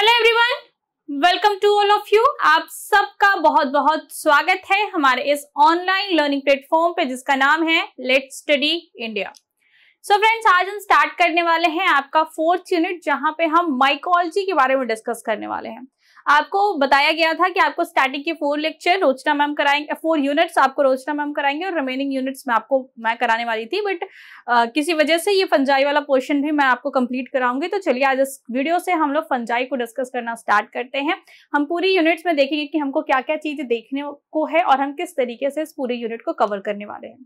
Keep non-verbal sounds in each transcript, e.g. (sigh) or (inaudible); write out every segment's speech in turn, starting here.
hello everyone welcome to all of you आप सबका बहुत बहुत स्वागत है हमारे इस ऑनलाइन लर्निंग प्लेटफॉर्म पे जिसका नाम है let study India so friends आज हम स्टार्ट करने वाले हैं आपका फोर्थ यूनिट जहां पे हम माइकोलॉजी के बारे में डिस्कस करने वाले हैं आपको बताया गया था कि आपको स्टैटिक के फोर लेक्चर रोचना मैम कराएंगे फोर यूनिट्स आपको रोचना मैम कराएंगे और रिमेनिंग यूनिट्स में आपको मैं कराने वाली थी बट किसी वजह से ये फंजाई वाला पोर्शन भी मैं आपको कंप्लीट कराऊंगी तो चलिए आज इस वीडियो से हम लोग फंजाई को डिस्कस करना स्टार्ट करते हैं हम पूरी यूनिट्स में देखेंगे कि हमको क्या क्या चीज देखने को है और हम किस तरीके से इस पूरे यूनिट को कवर करने वाले हैं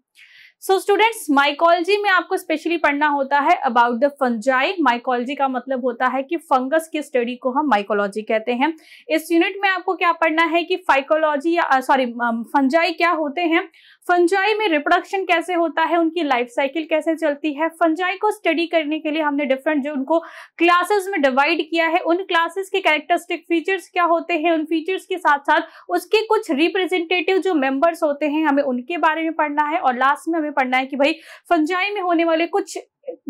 सो स्टूडेंट्स माइकोलॉजी में आपको स्पेशली पढ़ना होता है अबाउट द फंजाई माइकोलॉजी का मतलब होता है कि फंगस की स्टडी को हम माइकोलॉजी कहते हैं इस यूनिट में आपको क्या पढ़ना है कि फाइकोलॉजी या सॉरी फंजाई um, क्या होते हैं फंजाई में रिप्रोडक्शन कैसे होता है उनकी लाइफ साइकिल कैसे चलती है फंजाई को स्टडी करने के लिए हमने डिफरेंट जो उनको क्लासेस में डिवाइड किया है उन क्लासेस के कैरेक्टरिस्टिक फीचर्स क्या होते हैं उन फीचर्स के साथ साथ उसके कुछ रिप्रेजेंटेटिव जो मेंबर्स होते हैं हमें उनके बारे में पढ़ना है और लास्ट में हमें पढ़ना है कि भाई फंजाई में होने वाले कुछ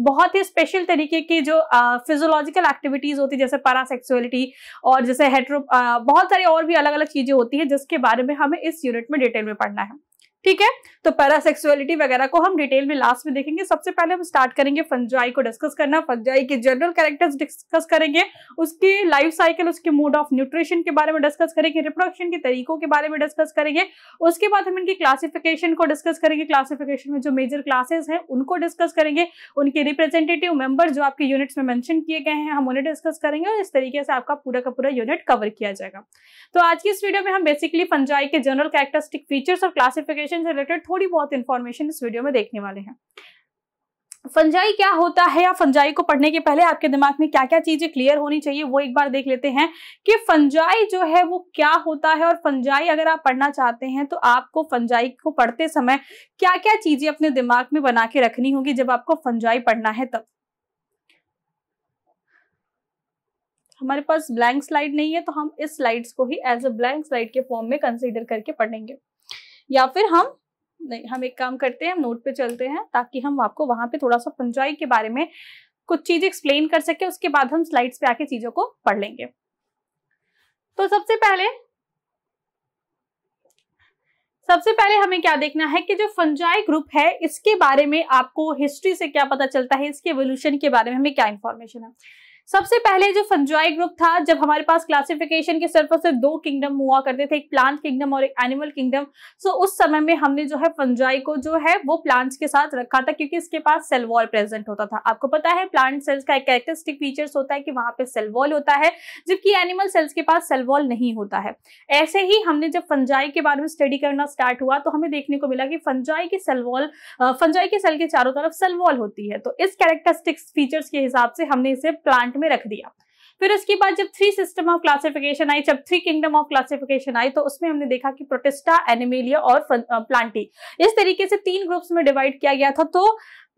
बहुत ही स्पेशल तरीके की जो फिजोलॉजिकल एक्टिविटीज होती है जैसे पैरासेक्सुअलिटी और जैसे हेट्रो बहुत सारी और भी अलग अलग चीजें होती है जिसके बारे में हमें इस यूनिट में डिटेल में पढ़ना है ठीक है तो पैरासेक्सुअलिटी वगैरह को हम डिटेल में लास्ट में देखेंगे सबसे पहले हम स्टार्ट करेंगे फंजाई को डिस्कस करना फंजाई के जनरल कैरेक्टर्स डिस्कस करेंगे उसकी लाइफ साइकिल उसके मोड ऑफ न्यूट्रिशन के बारे में डिस्कस करेंगे रिप्रोडक्शन के तरीकों के बारे में डिस्कस करेंगे उसके बाद हम इनकी क्लासिफिकेशन को डिस्कस करेंगे क्लासिफिकेशन में जो मेजर क्लासेस हैं उनको डिस्कस करेंगे उनके रिप्रेजेंटेटिव मेंबर जो आपके यूनिट्स में मेंशन किए गए हैं हम उन्हें डिस्कस करेंगे और इस तरीके से आपका पूरा का पूरा यूनिट कवर किया जाएगा तो आज की इस वीडियो में हम बेसिकली फंजाई के जनरल कैरेक्टरिस्टिक फीचर्स और क्लासिफिकेशन एजुकेशन से रिलेटेड थोड़ी बहुत इन्फॉर्मेशन इस वीडियो में देखने वाले हैं फंजाई क्या होता है या फंजाई को पढ़ने के पहले आपके दिमाग में क्या क्या चीजें क्लियर होनी चाहिए वो एक बार देख लेते हैं कि फंजाई जो है वो क्या होता है और फंजाई अगर आप पढ़ना चाहते हैं तो आपको फंजाई को पढ़ते समय क्या क्या चीजें अपने दिमाग में बना के रखनी होगी जब आपको फंजाई पढ़ना है तब हमारे पास ब्लैंक स्लाइड नहीं है तो हम इस स्लाइड्स को ही एज अ ब्लैंक स्लाइड के फॉर्म में कंसिडर करके पढ़ेंगे या फिर हम नहीं हम एक काम करते हैं हम नोट पे चलते हैं ताकि हम आपको वहां पे थोड़ा सा पंचाई के बारे में कुछ चीज एक्सप्लेन कर सके उसके बाद हम स्लाइड्स पे आके चीजों को पढ़ लेंगे तो सबसे पहले सबसे पहले हमें क्या देखना है कि जो फंजाई ग्रुप है इसके बारे में आपको हिस्ट्री से क्या पता चलता है इसके एवोल्यूशन के बारे में हमें क्या इंफॉर्मेशन है सबसे पहले जो फंजाई ग्रुप था जब हमारे पास क्लासिफिकेशन के सिर्फ से सिर्फ दो किंगडम हुआ करते थे एक प्लांट किंगडम और एक एनिमल किंगडम सो उस समय में हमने जो है फंजाई को जो है वो प्लांट्स के साथ रखा था क्योंकि इसके पास सेल वॉल प्रेजेंट होता था आपको पता है प्लांट सेल्स का एक कैरेक्टरिस्टिक फीचर्स होता है कि वहां पर सेल वॉल होता है जबकि एनिमल सेल्स के पास सेल वॉल नहीं होता है ऐसे ही हमने जब फंजाई के बारे में स्टडी करना स्टार्ट हुआ तो हमें देखने को मिला कि फंजाई की सेल वॉल फंजाई के सेल के चारों तरफ सेल वॉल होती है तो इस कैरेक्टरिस्टिक्स फीचर्स के हिसाब से हमने इसे प्लांट अंक में रख दिया फिर उसके बाद जब थ्री सिस्टम ऑफ क्लासिफिकेशन आई जब थ्री किंगडम ऑफ क्लासिफिकेशन आई तो उसमें हमने देखा कि प्रोटेस्टा एनिमेलिया और प्लांटी इस तरीके से तीन ग्रुप्स में डिवाइड किया गया था तो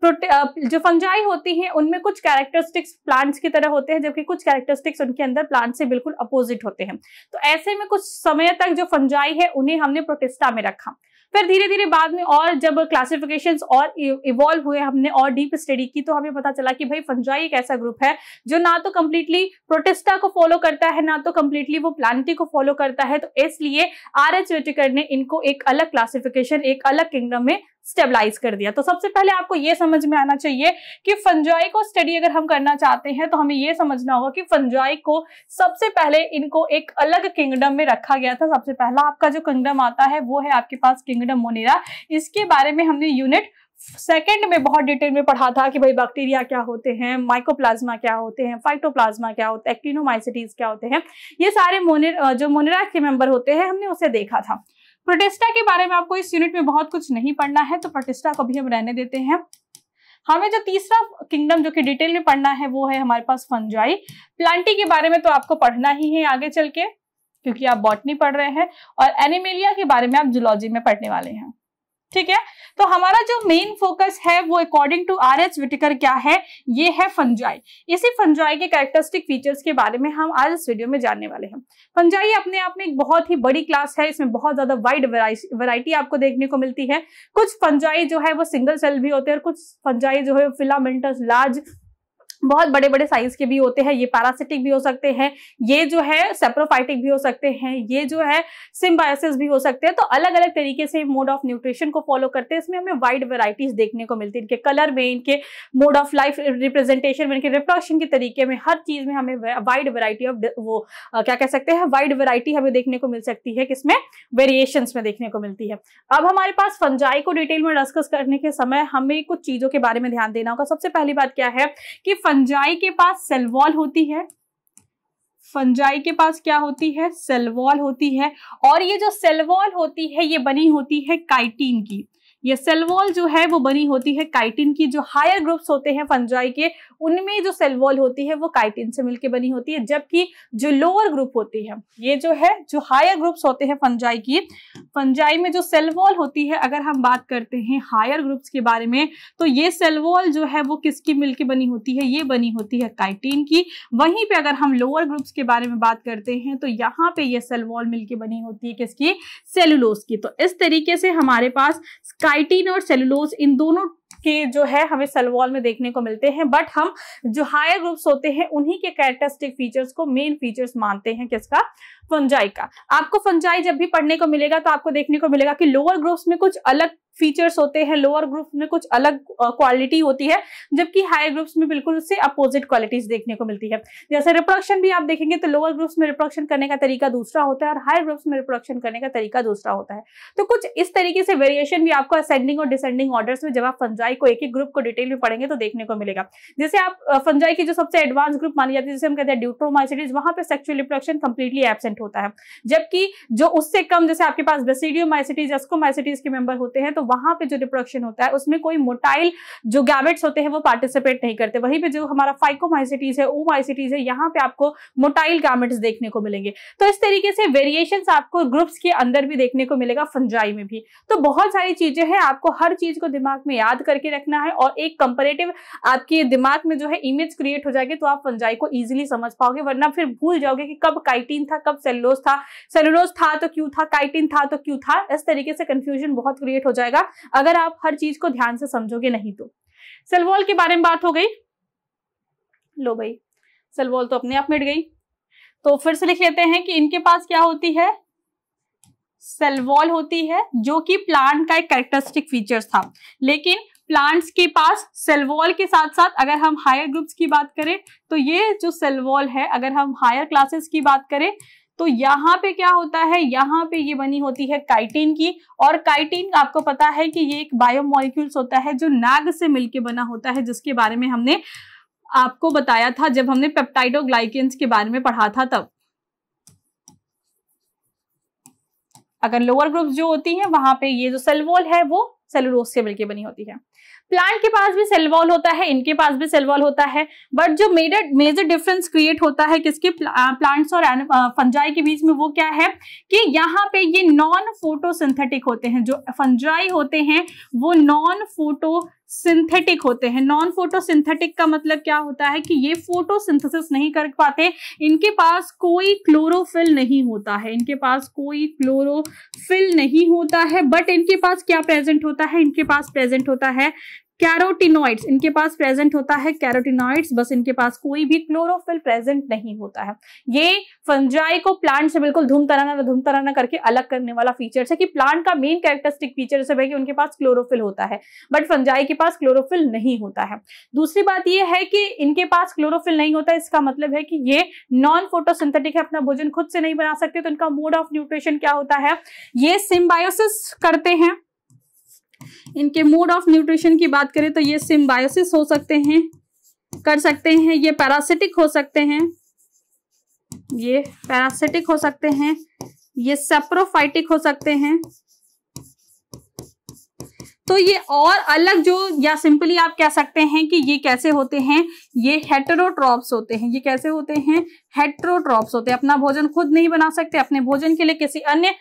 जो फंजाई होती हैं उनमें कुछ कैरेक्टरिस्टिक्स प्लांट्स की तरह होते हैं जबकि कुछ कैरेक्टरिस्टिक्स उनके अंदर प्लांट से बिल्कुल अपोजिट होते हैं तो ऐसे में कुछ समय तक जो फंजाई है उन्हें हमने प्रोटेस्टा में रखा फिर धीरे धीरे बाद में और जब क्लासिफिकेशन और इवॉल्व e-, हुए हमने और डीप स्टडी की तो हमें पता चला कि भाई फंजाई एक ऐसा ग्रुप है जो ना तो कंप्लीटली प्रोटेस्टा को फॉलो करता है ना तो कंप्लीटली वो प्लानिटी को फॉलो करता है तो इसलिए आर एच वेटिकर ने इनको एक अलग क्लासिफिकेशन एक अलग किंगडम में स्टेबलाइज कर दिया तो सबसे पहले आपको ये समझ में आना चाहिए कि फंजाई को स्टडी अगर हम करना चाहते हैं तो हमें ये समझना होगा कि फंजाई को सबसे पहले इनको एक अलग किंगडम में रखा गया था सबसे पहला आपका जो किंगडम आता है वो है आपके पास किंगडम मोनेरा इसके बारे में हमने यूनिट सेकेंड में बहुत डिटेल में पढ़ा था कि भाई बैक्टीरिया क्या होते हैं माइकोप्लाज्मा क्या होते हैं फाइटोप्लाज्मा क्या होते हैं एक्टिनोमाइसिटीज क्या होते हैं ये सारे मोनेर जो मोनेरा के मेंबर होते हैं हमने उसे देखा था प्रोटेस्टा के बारे में आपको इस यूनिट में बहुत कुछ नहीं पढ़ना है तो प्रोटेस्टा को भी हम रहने देते हैं हमें जो तीसरा किंगडम जो कि डिटेल में पढ़ना है वो है हमारे पास फंजाई प्लांटी के बारे में तो आपको पढ़ना ही है आगे चल के क्योंकि आप बॉटनी पढ़ रहे हैं और एनिमेलिया के बारे में आप जुलॉजी में पढ़ने वाले हैं ठीक है तो हमारा जो मेन फोकस है वो according to R H Whittaker क्या है ये है फंजाई इसी फंजाई के कैरेक्टरिस्टिक फीचर्स के बारे में हम आज इस वीडियो में जानने वाले हैं फंजाई अपने आप में एक बहुत ही बड़ी क्लास है इसमें बहुत ज्यादा वाइड वैरायटी आपको देखने को मिलती है कुछ फंजाई जो है वो सिंगल सेल भी होते हैं और कुछ फंजाई जो है फिलामेंटस लार्ज बहुत बड़े बड़े साइज के भी होते हैं ये पैरासिटिक भी हो सकते हैं ये जो है सेप्रोफाइटिक भी हो सकते हैं ये जो है सिम्बायोसिस भी हो सकते हैं तो अलग अलग तरीके से मोड ऑफ न्यूट्रिशन को फॉलो करते हैं इसमें हमें वाइड वेराइटीज देखने को मिलती है इनके कलर में इनके मोड ऑफ लाइफ रिप्रेजेंटेशन में इनके रिप्रोडक्शन के तरीके में हर चीज में हमें वाइड वेराइटी ऑफ वो क्या कह सकते हैं वाइड वेराइटी हमें देखने को मिल सकती है किसमें वेरिएशन में देखने को मिलती है अब हमारे पास फंजाई को डिटेल में डिस्कस करने के समय हमें कुछ चीजों के बारे में ध्यान देना होगा सबसे पहली बात क्या है कि फंजाई के पास सेल वॉल होती है फंजाई के पास क्या होती है सेल वॉल होती है और ये जो सेल वॉल होती है ये बनी होती है काइटीन की ये सेलवॉल जो है वो बनी होती है काइटिन की जो हायर ग्रुप्स होते हैं फंजाई के उनमें जो सेलवॉल होती है वो काइटिन से मिलकर बनी होती है जबकि जो लोअर ग्रुप होती है ये जो है जो हायर ग्रुप्स होते हैं फंजाई की फंजाई में जो वॉल होती है अगर हम बात करते हैं हायर ग्रुप्स के बारे में तो ये वॉल जो है वो किसकी मिलकर बनी होती है ये बनी होती है काइटिन की वहीं पर अगर हम लोअर ग्रुप्स के बारे में बात करते हैं तो यहाँ पे ये सेलवॉल मिलकर बनी होती है किसकी सेलुलोस की तो इस तरीके से हमारे पास काइटिन और सेलुलोज इन दोनों के जो है हमें सेलवॉल में देखने को मिलते हैं बट हम जो हायर ग्रुप्स होते हैं उन्हीं के कैरेक्टरिस्टिक फीचर्स को मेन फीचर्स मानते हैं किसका फंजाई का आपको फंजाई जब भी पढ़ने को मिलेगा तो आपको देखने को मिलेगा कि लोअर ग्रुप्स में कुछ अलग फीचर्स होते हैं लोअर ग्रुप में कुछ अलग क्वालिटी होती है जबकि हायर ग्रुप्स में बिल्कुल उससे अपोजिट क्वालिटीज देखने को मिलती है जैसे रिप्रोडक्शन भी आप देखेंगे तो लोअर ग्रुप्स में रिप्रोडक्शन करने का तरीका दूसरा होता है और हायर ग्रुप्स में रिप्रोडक्शन करने का तरीका दूसरा होता है तो कुछ इस तरीके से वेरिएशन भी आपको असेंडिंग और डिसेंडिंग ऑर्डर्स में जब आप फंजाई को एक एक ग्रुप को डिटेल में पढ़ेंगे तो देखने को मिलेगा जैसे आप फंजाई की जो सबसे एडवांस ग्रुप मानी जाती है जैसे हम कहते हैं ड्यूट्रोमाइसिटीज वहां पर सेक्चुअल रिप्रोडक्शन कंप्लीटली एबसेंट होता है जबकि जो उससे कम जैसे आपके पास बेसिडियोमाइसिटीज एस्कोमाइसिटीज के मेंबर होते हैं तो वहां पे जो रिप्रोडक्शन होता है उसमें कोई मोटाइल जो गैमेट्स होते हैं वो पार्टिसिपेट नहीं करते वहीं पे जो हमारा फाइकोमाइसिटीज है ओमाइसिटीज है यहाँ पे आपको मोटाइल गैमेट्स देखने को मिलेंगे तो इस तरीके से वेरिएशन आपको ग्रुप्स के अंदर भी देखने को मिलेगा फंजाई में भी तो बहुत सारी चीजें हैं आपको हर चीज को दिमाग में याद करके रखना है और एक कंपेरेटिव आपके दिमाग में जो है इमेज क्रिएट हो जाएगी तो आप फंजाई को इजिली समझ पाओगे वरना फिर भूल जाओगे कि कब काइटीन था कब सेलोज था सेलोज था तो क्यों था काइटिन था तो क्यों था इस तरीके से कंफ्यूजन बहुत क्रिएट हो जाएगा जाएगा अगर आप हर चीज को ध्यान से समझोगे नहीं तो सेल के बारे में बात हो गई लो भाई सेल तो अपने आप मिट गई तो फिर से लिख लेते हैं कि इनके पास क्या होती है सेलवॉल होती है जो कि प्लांट का एक कैरेक्टरिस्टिक फीचर था लेकिन प्लांट्स के पास सेलवॉल के साथ साथ अगर हम हायर ग्रुप्स की बात करें तो ये जो सेलवॉल है अगर हम हायर क्लासेस की बात करें तो यहाँ पे क्या होता है यहाँ पे ये बनी होती है काइटिन की और काइटिन आपको पता है कि ये एक बायोमोलिक्यूल्स होता है जो नाग से मिलके बना होता है जिसके बारे में हमने आपको बताया था जब हमने पेप्टाइडोग्लाइकेंस के बारे में पढ़ा था तब अगर लोअर ग्रुप जो होती है वहां पे ये जो सेलवोल है वो सेलोरोस से मिलकर बनी होती है प्लांट के पास भी सेल वॉल होता है इनके पास भी सेल वॉल होता है बट जो मेजर मेजर डिफरेंस क्रिएट होता है किसके प्लांट्स और फंजाई के बीच में वो क्या है कि यहाँ पे ये नॉन फोटोसिंथेटिक होते हैं जो फंजाई होते हैं वो नॉन फोटो सिंथेटिक होते हैं नॉन फोटोसिंथेटिक का मतलब क्या होता है कि ये फोटोसिंथेसिस नहीं कर पाते इनके पास कोई क्लोरोफिल नहीं होता है इनके पास कोई क्लोरोफिल नहीं होता है बट इनके पास क्या प्रेजेंट होता है इनके पास प्रेजेंट होता है कैरोटिनॉइड्स इनके पास प्रेजेंट होता है कैरोटिनॉइड्स बस इनके पास कोई भी क्लोरोफिल प्रेजेंट नहीं होता है ये फंजाई को प्लांट से बिल्कुल धूम तराना धूम तराना करके अलग करने वाला फीचर है कि प्लांट का मेन कैरेक्टरिस्टिक फीचर है कि उनके पास क्लोरोफिल होता है बट फंजाई के पास क्लोरोफिल नहीं होता है दूसरी बात यह है कि इनके पास क्लोरोफिल नहीं होता इसका मतलब है कि ये नॉन फोटोसिंथेटिक है अपना भोजन खुद से नहीं बना सकते तो इनका मोड ऑफ न्यूट्रिशन क्या होता है ये सिम्बायोसिस करते हैं इनके मूड ऑफ न्यूट्रिशन की बात करें तो ये सिम्बायोसिस हो सकते हैं कर सकते हैं ये पैरासिटिक हो सकते हैं ये पैरासिटिक हो सकते हैं ये सेप्रोफाइटिक हो सकते हैं तो ये और अलग जो या सिंपली आप कह सकते हैं कि ये कैसे होते हैं ये हेटरोट्रॉप्स होते हैं ये कैसे होते हैं हेट्रोट्रॉप्स होते हैं अपना भोजन खुद नहीं बना सकते अपने भोजन के लिए किसी अन्य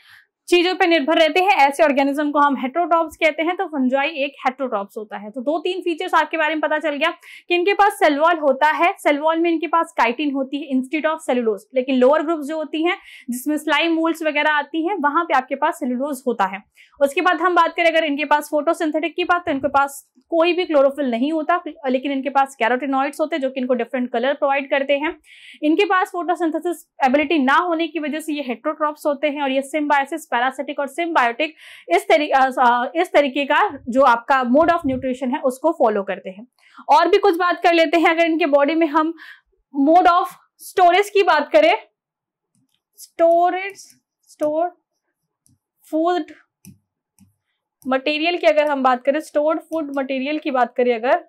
चीजों पर निर्भर रहते हैं ऐसे ऑर्गेनिज्म को हम हेट्रोटॉप्स कहते हैं तो फंजाई एक हेट्रोटॉप्स होता है तो दो तीन फीचर्स आपके बारे में पता चल गया कि इनके पास सेलवॉल होता है सेलवॉल में इनके पास काइटिन होती है इंस्टीट ऑफ सेलुलोज लेकिन लोअर ग्रुप जो होती है जिसमें स्लाइम मोल्ड वगैरह आती है वहां पर आपके पास सेलुलोज होता है उसके बाद हम बात करें अगर इनके पास फोटो की बात तो इनके पास कोई भी क्लोरोफिल नहीं होता लेकिन इनके पास कैरोटिनॉइड्स होते हैं जो कि इनको डिफरेंट कलर प्रोवाइड करते हैं इनके पास फोटोसिंथेसिस एबिलिटी ना होने की वजह से ये हेट्रोट्रॉप्स होते हैं और ये सिम्बाइसिस पैरासिटिक और सिम्बायोटिक इस तरीके इस तरीके का जो आपका मोड ऑफ न्यूट्रिशन है उसको फॉलो करते हैं और भी कुछ बात कर लेते हैं अगर इनके बॉडी में हम मोड ऑफ स्टोरेज की बात करें स्टोरेज स्टोर फूड मटेरियल की अगर हम बात करें स्टोर्ड फूड मटेरियल की बात करें अगर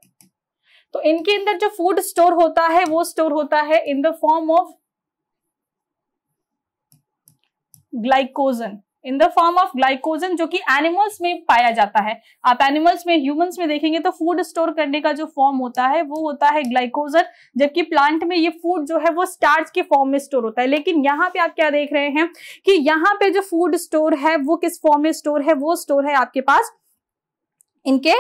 तो इनके अंदर जो फूड स्टोर होता है वो स्टोर होता है in the form of glycogen in the form of glycogen जो कि एनिमल्स में पाया जाता है आप एनिमल्स में ह्यूमंस में देखेंगे तो फूड स्टोर करने का जो फॉर्म होता है वो होता है ग्लाइकोजन जबकि प्लांट में ये फूड जो है वो स्टार्च के फॉर्म में स्टोर होता है लेकिन यहाँ पे आप क्या देख रहे हैं कि यहाँ पे जो फूड स्टोर है वो किस फॉर्म में स्टोर है वो स्टोर है आपके पास इनके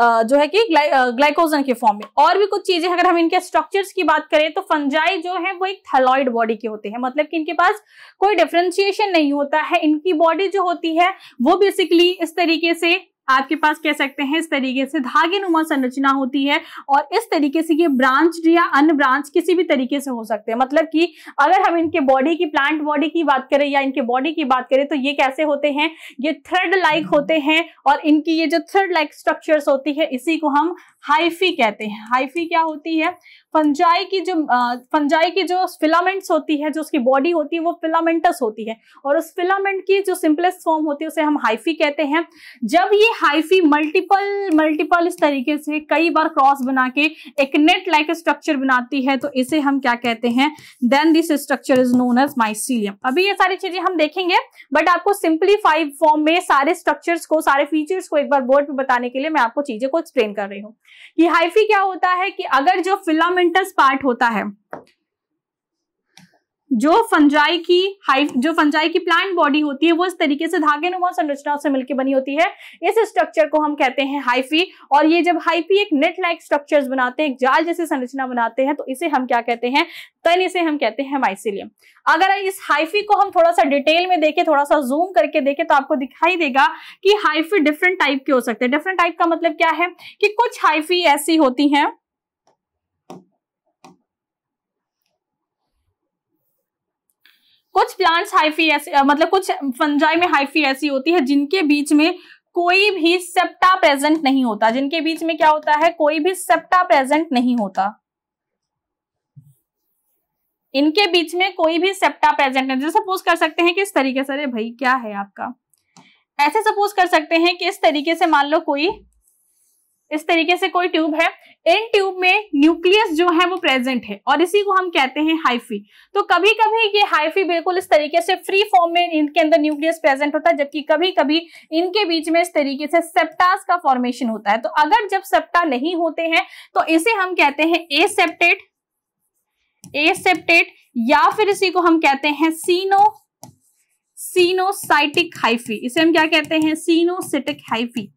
जो है कि ग्ला, ग्लाइकोजन के फॉर्म में और भी कुछ चीजें अगर हम इनके स्ट्रक्चर्स की बात करें तो फंजाई जो है वो एक थैलॉइड बॉडी के होते हैं मतलब कि इनके पास कोई डिफ्रेंशिएशन नहीं होता है इनकी बॉडी जो होती है वो बेसिकली इस तरीके से आपके पास कह सकते हैं इस तरीके से धागे नुमा संरचना होती है और इस तरीके से ये ब्रांच या अन्य ब्रांच किसी भी तरीके से हो सकते हैं मतलब कि अगर हम इनके बॉडी की प्लांट बॉडी की बात करें या इनके बॉडी की बात करें तो ये कैसे होते हैं ये थर्ड लाइक होते हैं और इनकी ये जो थर्ड लाइक स्ट्रक्चर होती है इसी को हम हाइफी कहते हैं हाइफी क्या होती है फंजाई की जो फंजाई की जो फिलामेंट्स होती है जो उसकी बॉडी होती है वो फिलामेंटस होती है और उस फिलामेंट की जो सिंपलेस्ट फॉर्म होती है उसे हम हाइफी कहते हैं जब ये हाइफी मल्टीपल मल्टीपल इस तरीके से कई बार क्रॉस बना के एक नेट लाइक स्ट्रक्चर बनाती है तो इसे हम क्या कहते हैं then this structure is known as mycelium अभी ये सारी चीजें हम देखेंगे बट आपको सिंपलीफाइड फॉर्म में सारे स्ट्रक्चर्स को सारे फीचर्स को एक बार बोर्ड में बताने के लिए मैं आपको चीजें को एक्सप्लेन कर रही हूँ कि हाइफी क्या होता है कि अगर जो फिलामेंटस पार्ट होता है जो फंजाई की हाइफ जो फंजाई की प्लांट बॉडी होती है वो इस तरीके से धागे नुमा संरचनाओं से मिलकर बनी होती है इस स्ट्रक्चर को हम कहते हैं हाइफी और ये जब हाइफी एक नेट लाइक स्ट्रक्चर्स बनाते हैं एक जाल जैसी संरचना बनाते हैं तो इसे हम क्या कहते हैं तन इसे हम कहते हैं माइसिलियम अगर इस हाइफी को हम थोड़ा सा डिटेल में देखें थोड़ा सा जूम करके देखें तो आपको दिखाई देगा कि हाइफी डिफरेंट टाइप के हो सकते हैं डिफरेंट टाइप का मतलब क्या है कि कुछ हाइफी ऐसी होती हैं कुछ प्लांट्स हाइफी ऐसी मतलब कुछ फंजाई में हाइफी ऐसी होती है जिनके बीच में कोई भी सेप्टा प्रेजेंट नहीं होता जिनके बीच में क्या होता है कोई भी सेप्टा प्रेजेंट नहीं होता इनके बीच में कोई भी सेप्टा प्रेजेंट नहीं जैसे सपोज कर सकते हैं कि इस तरीके से अरे भाई क्या है आपका ऐसे सपोज कर सकते हैं कि इस तरीके से मान लो कोई इस तरीके से कोई ट्यूब है इन ट्यूब में न्यूक्लियस जो है वो प्रेजेंट है और इसी को हम कहते हैं हाइफी तो कभी कभी ये हाइफी बिल्कुल इस तरीके से फ्री फॉर्म में इनके अंदर न्यूक्लियस प्रेजेंट होता है जबकि कभी कभी इनके बीच में इस तरीके से सेप्टास का फॉर्मेशन होता है तो अगर जब सेप्टा नहीं होते हैं तो इसे हम कहते हैं ए ए एसेप्टेट या फिर इसी को हम कहते हैं सीनो सीनोसाइटिक हाइफी इसे हम क्या कहते हैं सीनोसिटिक हाइफी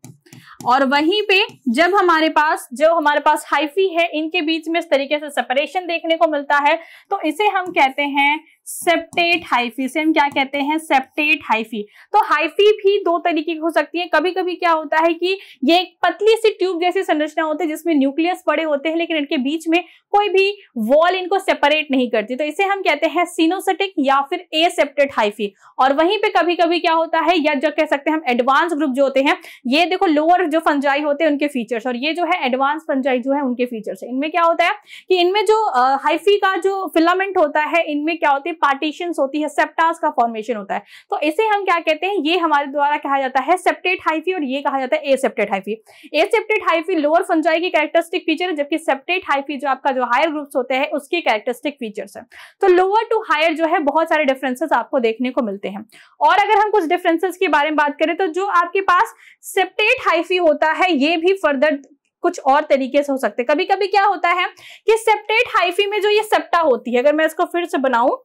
और वहीं पे जब हमारे पास जो हमारे पास हाइफी है इनके बीच में इस तरीके से सेपरेशन देखने को मिलता है तो इसे हम कहते हैं सेप्टेट हाइफी से हम क्या कहते हैं सेप्टेट हाइफी तो हाइफी भी दो तरीके की हो सकती है कभी कभी क्या होता है कि ये एक पतली सी ट्यूब जैसी संरचना होती है जिसमें न्यूक्लियस बड़े होते हैं लेकिन इनके बीच में कोई भी वॉल इनको सेपरेट नहीं करती तो इसे हम कहते हैं सीनोसेटिक या फिर एसेप्टेट हाइफी और वहीं पे कभी कभी क्या होता है या जो कह सकते हैं हम एडवांस ग्रुप जो होते हैं ये देखो लोअर जो फंजाई होते हैं उनके फीचर्स और ये जो है एडवांस फंजाई जो है उनके फीचर्स इनमें क्या होता है कि इनमें जो हाइफी का जो फिलामेंट होता है इनमें क्या होती है हमारी पार्टीशन होती है सेप्टास का फॉर्मेशन होता है तो इसे हम क्या कहते हैं ये हमारे द्वारा कहा जाता है सेप्टेट हाइफी और ये कहा जाता है aseptate hyphae aseptate hyphae lower fungi की कैरेक्टरिस्टिक फीचर है जबकि सेप्टेट हाइफी जो आपका जो हायर ग्रुप्स होते हैं उसकी कैरेक्टरिस्टिक फीचर्स है तो लोअर टू हायर जो है बहुत सारे डिफरेंसेस आपको देखने को मिलते हैं और अगर हम कुछ डिफरेंसेस के बारे में बात करें तो जो आपके पास सेप्टेट हाइफी होता है ये भी फर्दर कुछ और तरीके से हो सकते हैं कभी कभी क्या होता है कि सेप्टेट हाइफी में जो ये सेप्टा होती है अगर मैं इसको फिर से बनाऊं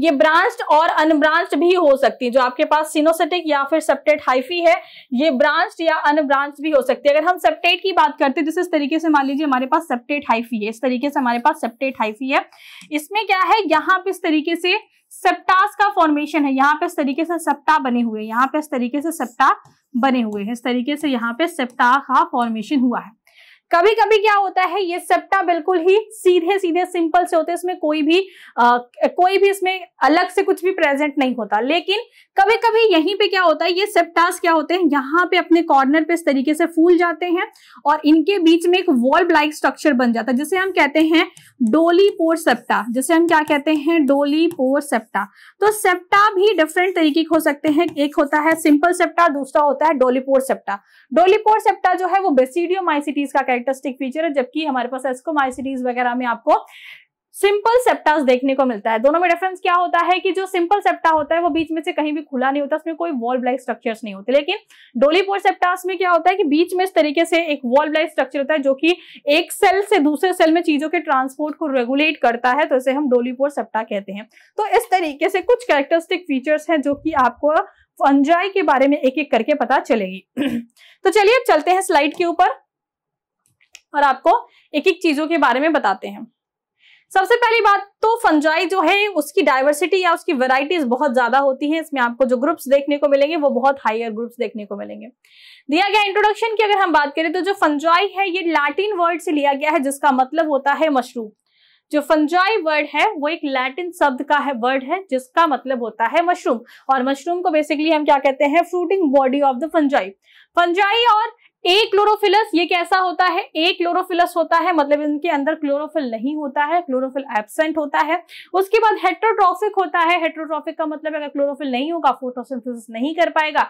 ये ब्रांच्ड और अनब्रांच्ड भी हो सकती है जो आपके पास सिनोसेटिक या फिर सेप्टेट हाइफी है ये ब्रांच्ड या अनब्रांच्ड भी हो सकती है अगर हम सेप्टेट की बात करते हैं जैसे तो इस तरीके से मान लीजिए हमारे पास सेप्टेट हाइफी है इस तरीके से हमारे पास सेप्टेट हाइफी है इसमें क्या है यहाँ पे इस तरीके से सेप्टास का फॉर्मेशन है यहाँ पे इस तरीके से सेप्टा बने हुए हैं यहाँ पे इस तरीके से सेप्टा बने हुए हैं इस तरीके से यहाँ पे सेप्टा का फॉर्मेशन हुआ है कभी कभी क्या होता है ये सेप्टा बिल्कुल ही सीधे सीधे सिंपल से होते हैं इसमें कोई भी आ, कोई भी इसमें अलग से कुछ भी प्रेजेंट नहीं होता लेकिन कभी कभी यहीं पे क्या होता है ये सेप्टास क्या होते हैं यहाँ पे अपने कॉर्नर पे इस तरीके से फूल जाते हैं और इनके बीच में एक वॉल्व लाइक स्ट्रक्चर बन जाता है जिसे हम कहते हैं डोली पोर सेप्टा जिसे हम क्या कहते हैं डोली पोर सेप्टा तो सेप्टा भी डिफरेंट तरीके के हो सकते हैं एक होता है सिंपल सेप्टा दूसरा होता है डोलीपोर सेप्टा डोलीपोर सेप्टा जो है वो बेसिडियो का कैरेक्टरिस्टिक फीचर है जबकि हमारे पास एसको माइसिटीज वगैरह में आपको सिंपल सेप्टास देखने को मिलता है दोनों में डिफरेंस क्या होता है कि जो सिंपल सेप्टा होता है वो बीच में से कहीं भी खुला नहीं होता उसमें कोई वॉल लाइक स्ट्रक्चर्स नहीं होते लेकिन डोलीपोर सेप्टास में क्या होता है कि बीच में इस तरीके से एक वॉल लाइक स्ट्रक्चर होता है जो कि एक सेल से दूसरे सेल में चीजों के ट्रांसपोर्ट को रेगुलेट करता है तो इसे हम डोलीपोर सेप्टा कहते हैं तो इस तरीके से कुछ कैरेक्टरिस्टिक फीचर्स हैं जो कि आपको फंजाई के बारे में एक एक करके पता चलेगी (clears throat) तो चलिए चलते हैं स्लाइड के ऊपर और आपको एक एक चीजों के बारे में बताते हैं सबसे पहली बात तो फंजाई जो है उसकी डाइवर्सिटी या उसकी वेराइटीज बहुत ज्यादा होती है इसमें आपको जो ग्रुप्स देखने को मिलेंगे वो बहुत हायर ग्रुप्स देखने को मिलेंगे दिया गया इंट्रोडक्शन की अगर हम बात करें तो जो फंजाई है ये लैटिन वर्ड से लिया गया है जिसका मतलब होता है मशरूम जो फंजाई वर्ड है वो एक लैटिन शब्द का है वर्ड है जिसका मतलब होता है मशरूम और मशरूम को बेसिकली हम क्या कहते हैं fruiting body of the fungi fungi और ए क्लोरोफिलस ये कैसा होता है ए क्लोरोफिलस होता है मतलब इनके अंदर क्लोरोफिल नहीं होता है क्लोरोफिल एबसेंट होता है उसके बाद हेट्रोट्रॉफिक होता है हेट्रोट्रॉफिक का मतलब अगर क्लोरोफिल नहीं होगा फोटोसिंथेसिस नहीं कर पाएगा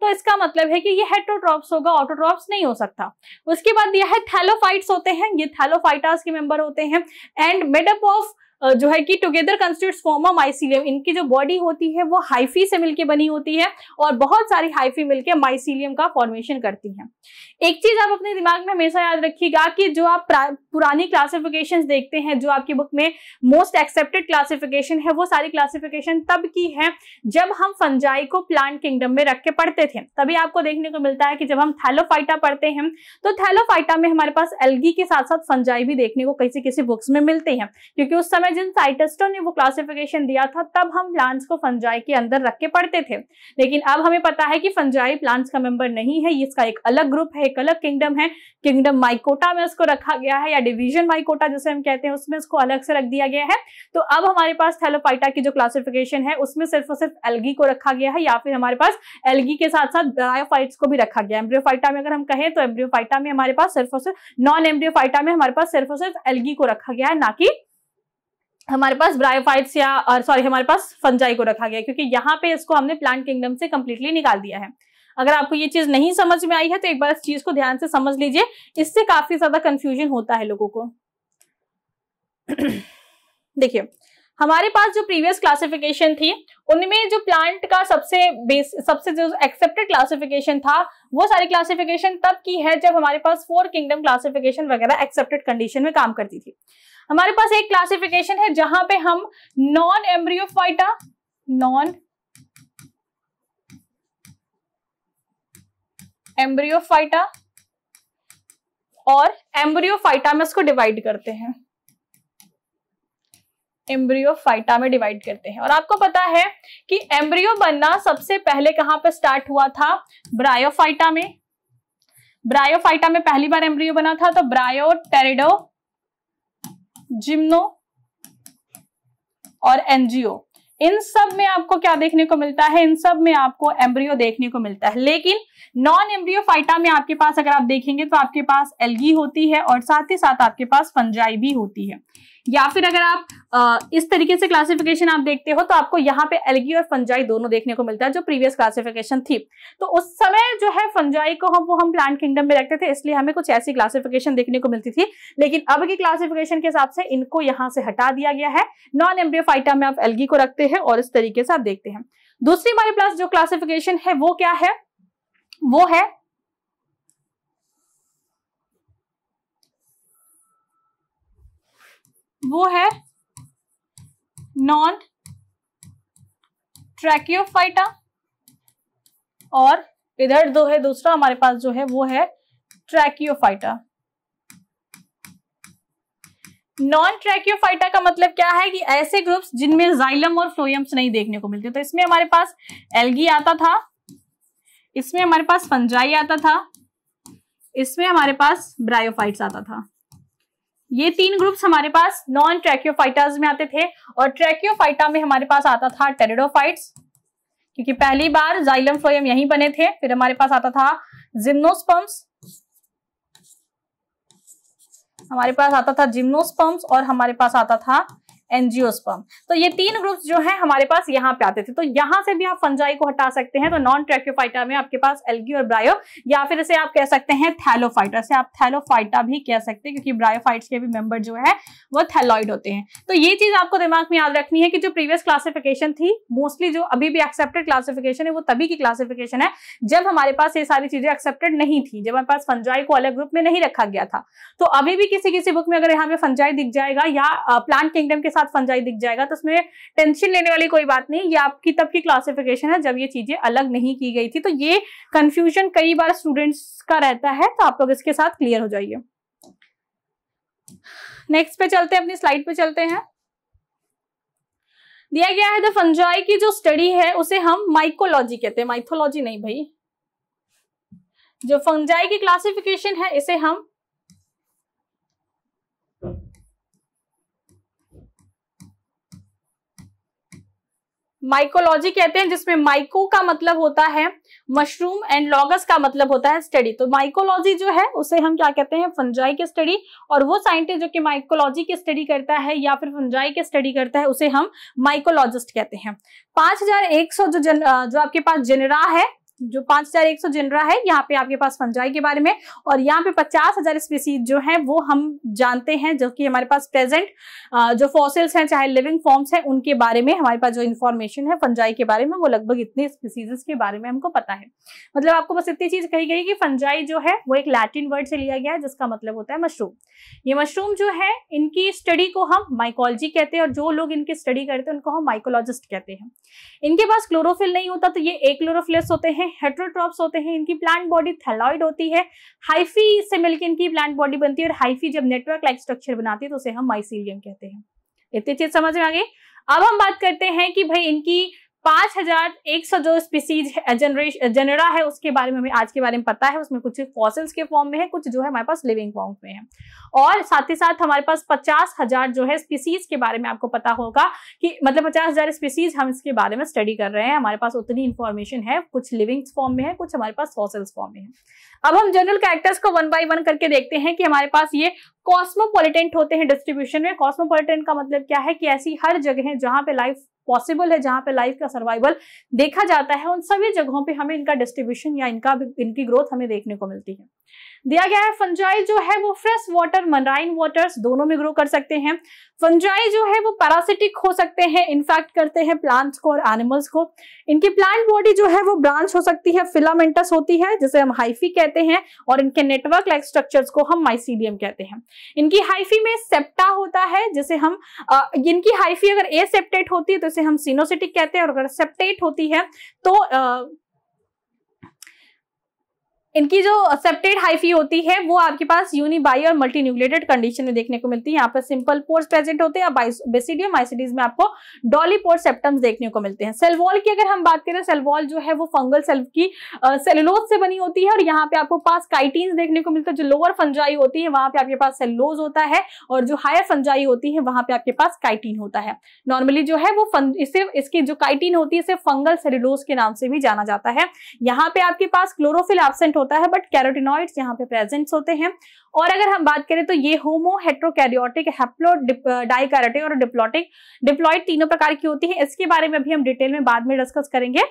तो इसका मतलब है कि ये हेट्रोट्रॉप्स होगा ऑटोट्रॉप्स नहीं हो सकता उसके बाद यह थैलोफाइट्स होते हैं ये थैलोफाइटास के मेंबर होते हैं एंड मेडअप ऑफ जो है कि together constitute form of mycelium इनकी जो बॉडी होती है वो हाइफी से मिलके बनी होती है और बहुत सारी हाइफी मिलके माइसीलियम का फॉर्मेशन करती है एक चीज आप अपने दिमाग में हमेशा याद रखिएगा कि जो आप पुरानी क्लासिफिकेशन देखते हैं जो आपकी बुक में मोस्ट एक्सेप्टेड क्लासिफिकेशन है वो सारी क्लासिफिकेशन तब की है जब हम फंजाई को प्लांट किंगडम में रख के पढ़ते थे तभी आपको देखने को मिलता है कि जब हम थैलोफाइटा पढ़ते हैं तो थैलोफाइटा में हमारे पास एल्गी के साथ साथ फंजाई भी देखने को कैसे किसी बुक्स में मिलते हैं क्योंकि उस समय समय जिन साइटिस्टों ने वो क्लासिफिकेशन दिया था तब हम प्लांट्स को फंजाई के अंदर रख के पढ़ते थे लेकिन अब हमें पता है कि फंजाई प्लांट्स का मेंबर नहीं है इसका एक अलग ग्रुप है एक अलग किंगडम है किंगडम माइकोटा में उसको रखा गया है या डिवीजन माइकोटा जिसे हम कहते हैं उसमें उसको अलग से रख दिया गया है तो अब हमारे पास थैलोफाइटा की जो क्लासिफिकेशन है उसमें सिर्फ और सिर्फ एलगी को रखा गया है या फिर हमारे पास एलगी के साथ साथ ब्रायोफाइट्स को भी रखा गया एम्ब्रियोफाइटा में अगर हम कहें तो एम्ब्रियोफाइटा में हमारे पास सिर्फ और सिर्फ नॉन एम्ब्रियोफाइटा में हमारे पास सिर्फ और सिर्फ एलगी को रखा गया है ना कि हमारे पास ब्रायोफाइट्स या सॉरी हमारे पास फंजाई को रखा गया क्योंकि यहाँ पे इसको हमने प्लांट किंगडम से कम्प्लीटली निकाल दिया है अगर आपको ये चीज नहीं समझ में आई है तो एक बार इस चीज को ध्यान से समझ लीजिए इससे काफी ज्यादा कंफ्यूजन होता है लोगों को (clears throat) देखिए हमारे पास जो प्रीवियस क्लासिफिकेशन थी उनमें जो प्लांट का सबसे बेस सबसे जो एक्सेप्टेड क्लासिफिकेशन था वो सारी क्लासिफिकेशन तब की है जब हमारे पास फोर किंगडम क्लासिफिकेशन वगैरह एक्सेप्टेड कंडीशन में काम करती थी हमारे पास एक क्लासिफिकेशन है जहां पे हम नॉन एम्ब्रियोफाइटा नॉन एम्ब्रियोफाइटा और एम्ब्रियोफाइटा में इसको डिवाइड करते हैं एम्ब्रियोफाइटा में डिवाइड करते हैं और आपको पता है कि एम्ब्रियो बनना सबसे पहले कहां पर स्टार्ट हुआ था ब्रायोफाइटा में ब्रायोफाइटा में पहली बार एम्ब्रियो बना था तो ब्रायो टेरिडो जिम्नो और एनजीओ इन सब में आपको क्या देखने को मिलता है इन सब में आपको एम्ब्रियो देखने को मिलता है लेकिन नॉन एम्ब्रियो फाइटा में आपके पास अगर आप देखेंगे तो आपके पास एलगी होती है और साथ ही साथ आपके पास फंजाई भी होती है या फिर अगर आप आ, इस तरीके से क्लासिफिकेशन आप देखते हो तो आपको यहाँ पे एलगी और फंजाई दोनों देखने को मिलता है जो प्रीवियस क्लासिफिकेशन थी तो उस समय जो है फंजाई को हम वो हम प्लांट किंगडम में रखते थे इसलिए हमें कुछ ऐसी क्लासिफिकेशन देखने को मिलती थी लेकिन अब की क्लासिफिकेशन के हिसाब से इनको यहाँ से हटा दिया गया है नॉन एम्ब्रियोफाइटा में आप एलगी को रखते हैं और इस तरीके से आप देखते हैं दूसरी हमारे पास जो क्लासिफिकेशन है वो क्या है वो है वो है नॉन ट्रैकियोफाइटा और इधर दो है दूसरा हमारे पास जो है वो है ट्रैकियोफाइटा नॉन ट्रैक्योफाइटा का मतलब क्या है कि ऐसे ग्रुप्स जिनमें जाइलम और फ्लोयम्स नहीं देखने को मिलते तो इसमें हमारे पास एल्गी आता था इसमें हमारे पास फंजाई आता था इसमें हमारे पास ब्रायोफाइट्स आता था ये तीन ग्रुप्स हमारे पास नॉन ट्रैक्योफाइटर्स में आते थे और ट्रैक्योफाइटा में हमारे पास आता था टेरिडोफाइट्स क्योंकि पहली बार जाइलम फ्लोएम यहीं बने थे फिर हमारे पास आता था जिम्नोस्पम्स हमारे पास आता था जिम्नोस्पम्स और हमारे पास आता था एंजियोस्पर्म तो ये तीन ग्रुप्स जो है हमारे पास यहाँ पे आते थे तो यहाँ से भी आप फंजाई को हटा सकते हैं तो नॉन ट्रैक्योफाइटा में आपके पास एल्गी और ब्रायो या फिर इसे आप कह सकते हैं थैलोफाइटा से आप थैलोफाइटा भी कह सकते हैं क्योंकि ब्रायोफाइट्स के भी मेंबर जो है वो थैलॉइड होते हैं तो ये चीज आपको दिमाग में याद रखनी है कि जो प्रीवियस क्लासिफिकेशन थी मोस्टली जो अभी भी एक्सेप्टेड क्लासिफिकेशन है वो तभी की क्लासिफिकेशन है जब हमारे पास ये सारी चीजें एक्सेप्टेड नहीं थी जब हमारे पास फंजाई को अलग ग्रुप में नहीं रखा गया था तो अभी भी किसी किसी बुक में अगर यहाँ पे फंजाई दिख जाएगा या प्लांट किंगडम के साथ फंजाई दिख जाएगा तो उसमें टेंशन लेने वाली कोई बात नहीं ये आपकी तब की क्लासिफिकेशन है जब ये चीजें अलग नहीं की गई थी तो ये कंफ्यूजन कई बार स्टूडेंट्स का रहता है तो आप लोग इसके साथ क्लियर हो जाइए नेक्स्ट पे चलते हैं अपनी स्लाइड पे चलते हैं दिया गया है द फंजाई की जो स्टडी है उसे हम माइकोलॉजी कहते हैं माइथोलॉजी नहीं भाई जो फंजाई की क्लासिफिकेशन है इसे हम माइकोलॉजी कहते हैं जिसमें माइको का मतलब होता है मशरूम एंड लॉगस का मतलब होता है स्टडी तो माइकोलॉजी जो है उसे हम क्या कहते हैं फंजाई की स्टडी और वो साइंटिस्ट जो कि माइकोलॉजी की स्टडी करता है या फिर फंजाई की स्टडी करता है उसे हम माइकोलॉजिस्ट कहते हैं सौ जो जन, जो आपके पास जनरा है जो पांच हजार एक सौ जिनरा है यहाँ पे आपके पास फंजाई के बारे में और यहाँ पे पचास हजार स्पीसीज जो है वो हम जानते हैं जो कि हमारे पास प्रेजेंट जो फॉसिल्स हैं चाहे लिविंग फॉर्म्स हैं उनके बारे में हमारे पास जो इन्फॉर्मेशन है फंजाई के बारे में वो लगभग इतने स्पीसीज के बारे में हमको पता है मतलब आपको बस इतनी चीज कही गई कि फंजाई जो है वो एक लैटिन वर्ड से लिया गया है जिसका मतलब होता है मशरूम ये मशरूम जो है इनकी स्टडी को हम माइकोलॉजी कहते हैं और जो लोग इनकी स्टडी करते हैं उनको हम माइकोलॉजिस्ट कहते हैं इनके पास क्लोरोफिल नहीं होता तो ये एक होते हैं हैं हेट्रोट्रॉप्स होते हैं इनकी प्लांट बॉडी थैलॉइड होती है हाइफी से मिलकर इनकी प्लांट बॉडी बनती है और हाइफी जब नेटवर्क लाइक स्ट्रक्चर बनाती है तो उसे हम माइसिलियम कहते हैं इतनी चीज समझ में आ गई अब हम बात करते हैं कि भाई इनकी पांच हजार एक सौ जो स्पीसीज जनरा है उसके बारे में हमें आज के बारे में पता है उसमें कुछ फॉसिल्स के फॉर्म में है कुछ जो है हमारे पास लिविंग फॉर्म में है और साथ ही साथ हमारे पास पचास हजार जो है स्पीसीज के बारे में आपको पता होगा कि मतलब पचास हजार स्पीसीज हम इसके बारे में स्टडी कर रहे हैं हमारे पास उतनी इन्फॉर्मेशन है कुछ लिविंग फॉर्म में है कुछ हमारे पास फॉसिल्स फॉर्म में है अब हम जनरल कैरेक्टर्स को वन बाय वन करके देखते हैं कि हमारे पास ये कॉस्मोपोलिटेंट होते हैं डिस्ट्रीब्यूशन में कॉस्मोपोलिटेंट का मतलब क्या है कि ऐसी हर जगह है जहां पे लाइफ पॉसिबल है जहां पे लाइफ का सर्वाइवल देखा जाता है उन सभी जगहों पे हमें इनका डिस्ट्रीब्यूशन या इनका इनकी ग्रोथ हमें देखने को मिलती है दिया गया है फंजाई जो है वो फ्रेश वाटर मराइन वाटर्स दोनों में ग्रो कर सकते हैं फंजाई जो है वो पैरासिटिक हो सकते हैं इन्फेक्ट करते हैं प्लांट्स को और एनिमल्स को इनकी प्लांट बॉडी जो है वो ब्रांच हो सकती है फिलामेंटस होती है जिसे हम हाइफी कहते हैं और इनके नेटवर्क लाइक स्ट्रक्चर को हम माइसीडियम कहते हैं इनकी हाइफी में सेप्टा होता है जिसे हम आ, इनकी हाइफी अगर ए होती है तो इसे हम सीनोसिटिक कहते हैं और अगर सेप्टेट होती है तो आ, इनकी जो सेप्टेड हाइफी होती है वो आपके पास यूनिबाई और मल्टी न्यूक्लेटेड कंडीशन में देखने को मिलती है यहाँ पर सिंपल पोर्स प्रेजेंट होते हैं बेसिडियम माइसिडीज में आपको डॉली पोर्स सेप्टम्स देखने को मिलते हैं सेलवॉल की अगर हम बात करें सेलवॉल जो है वो फंगल सेल की सेलोज से बनी होती है और यहाँ पे आपको पास काइटीन देखने को मिलता है जो लोअर फंजाई होती है वहां पे आपके पास सेलोज होता है और जो हायर फंजाई होती है वहां पे आपके पास काइटीन होता है नॉर्मली जो है वो इसे इसकी जो काइटीन होती है सिर्फ फंगल सेलोज के नाम से भी जाना जाता है यहाँ पे आपके पास क्लोरोफिल एबसेंट होता है बट कैरोटिनॉइड्स यहाँ पे प्रेजेंट होते हैं और अगर हम बात करें तो ये होमो हेट्रोकैरियोटिक हेप्लो डाइकैरोटिक और डिप्लोटिक डिप्लॉइड तीनों प्रकार की होती है इसके बारे में भी हम डिटेल में बाद में डिस्कस करेंगे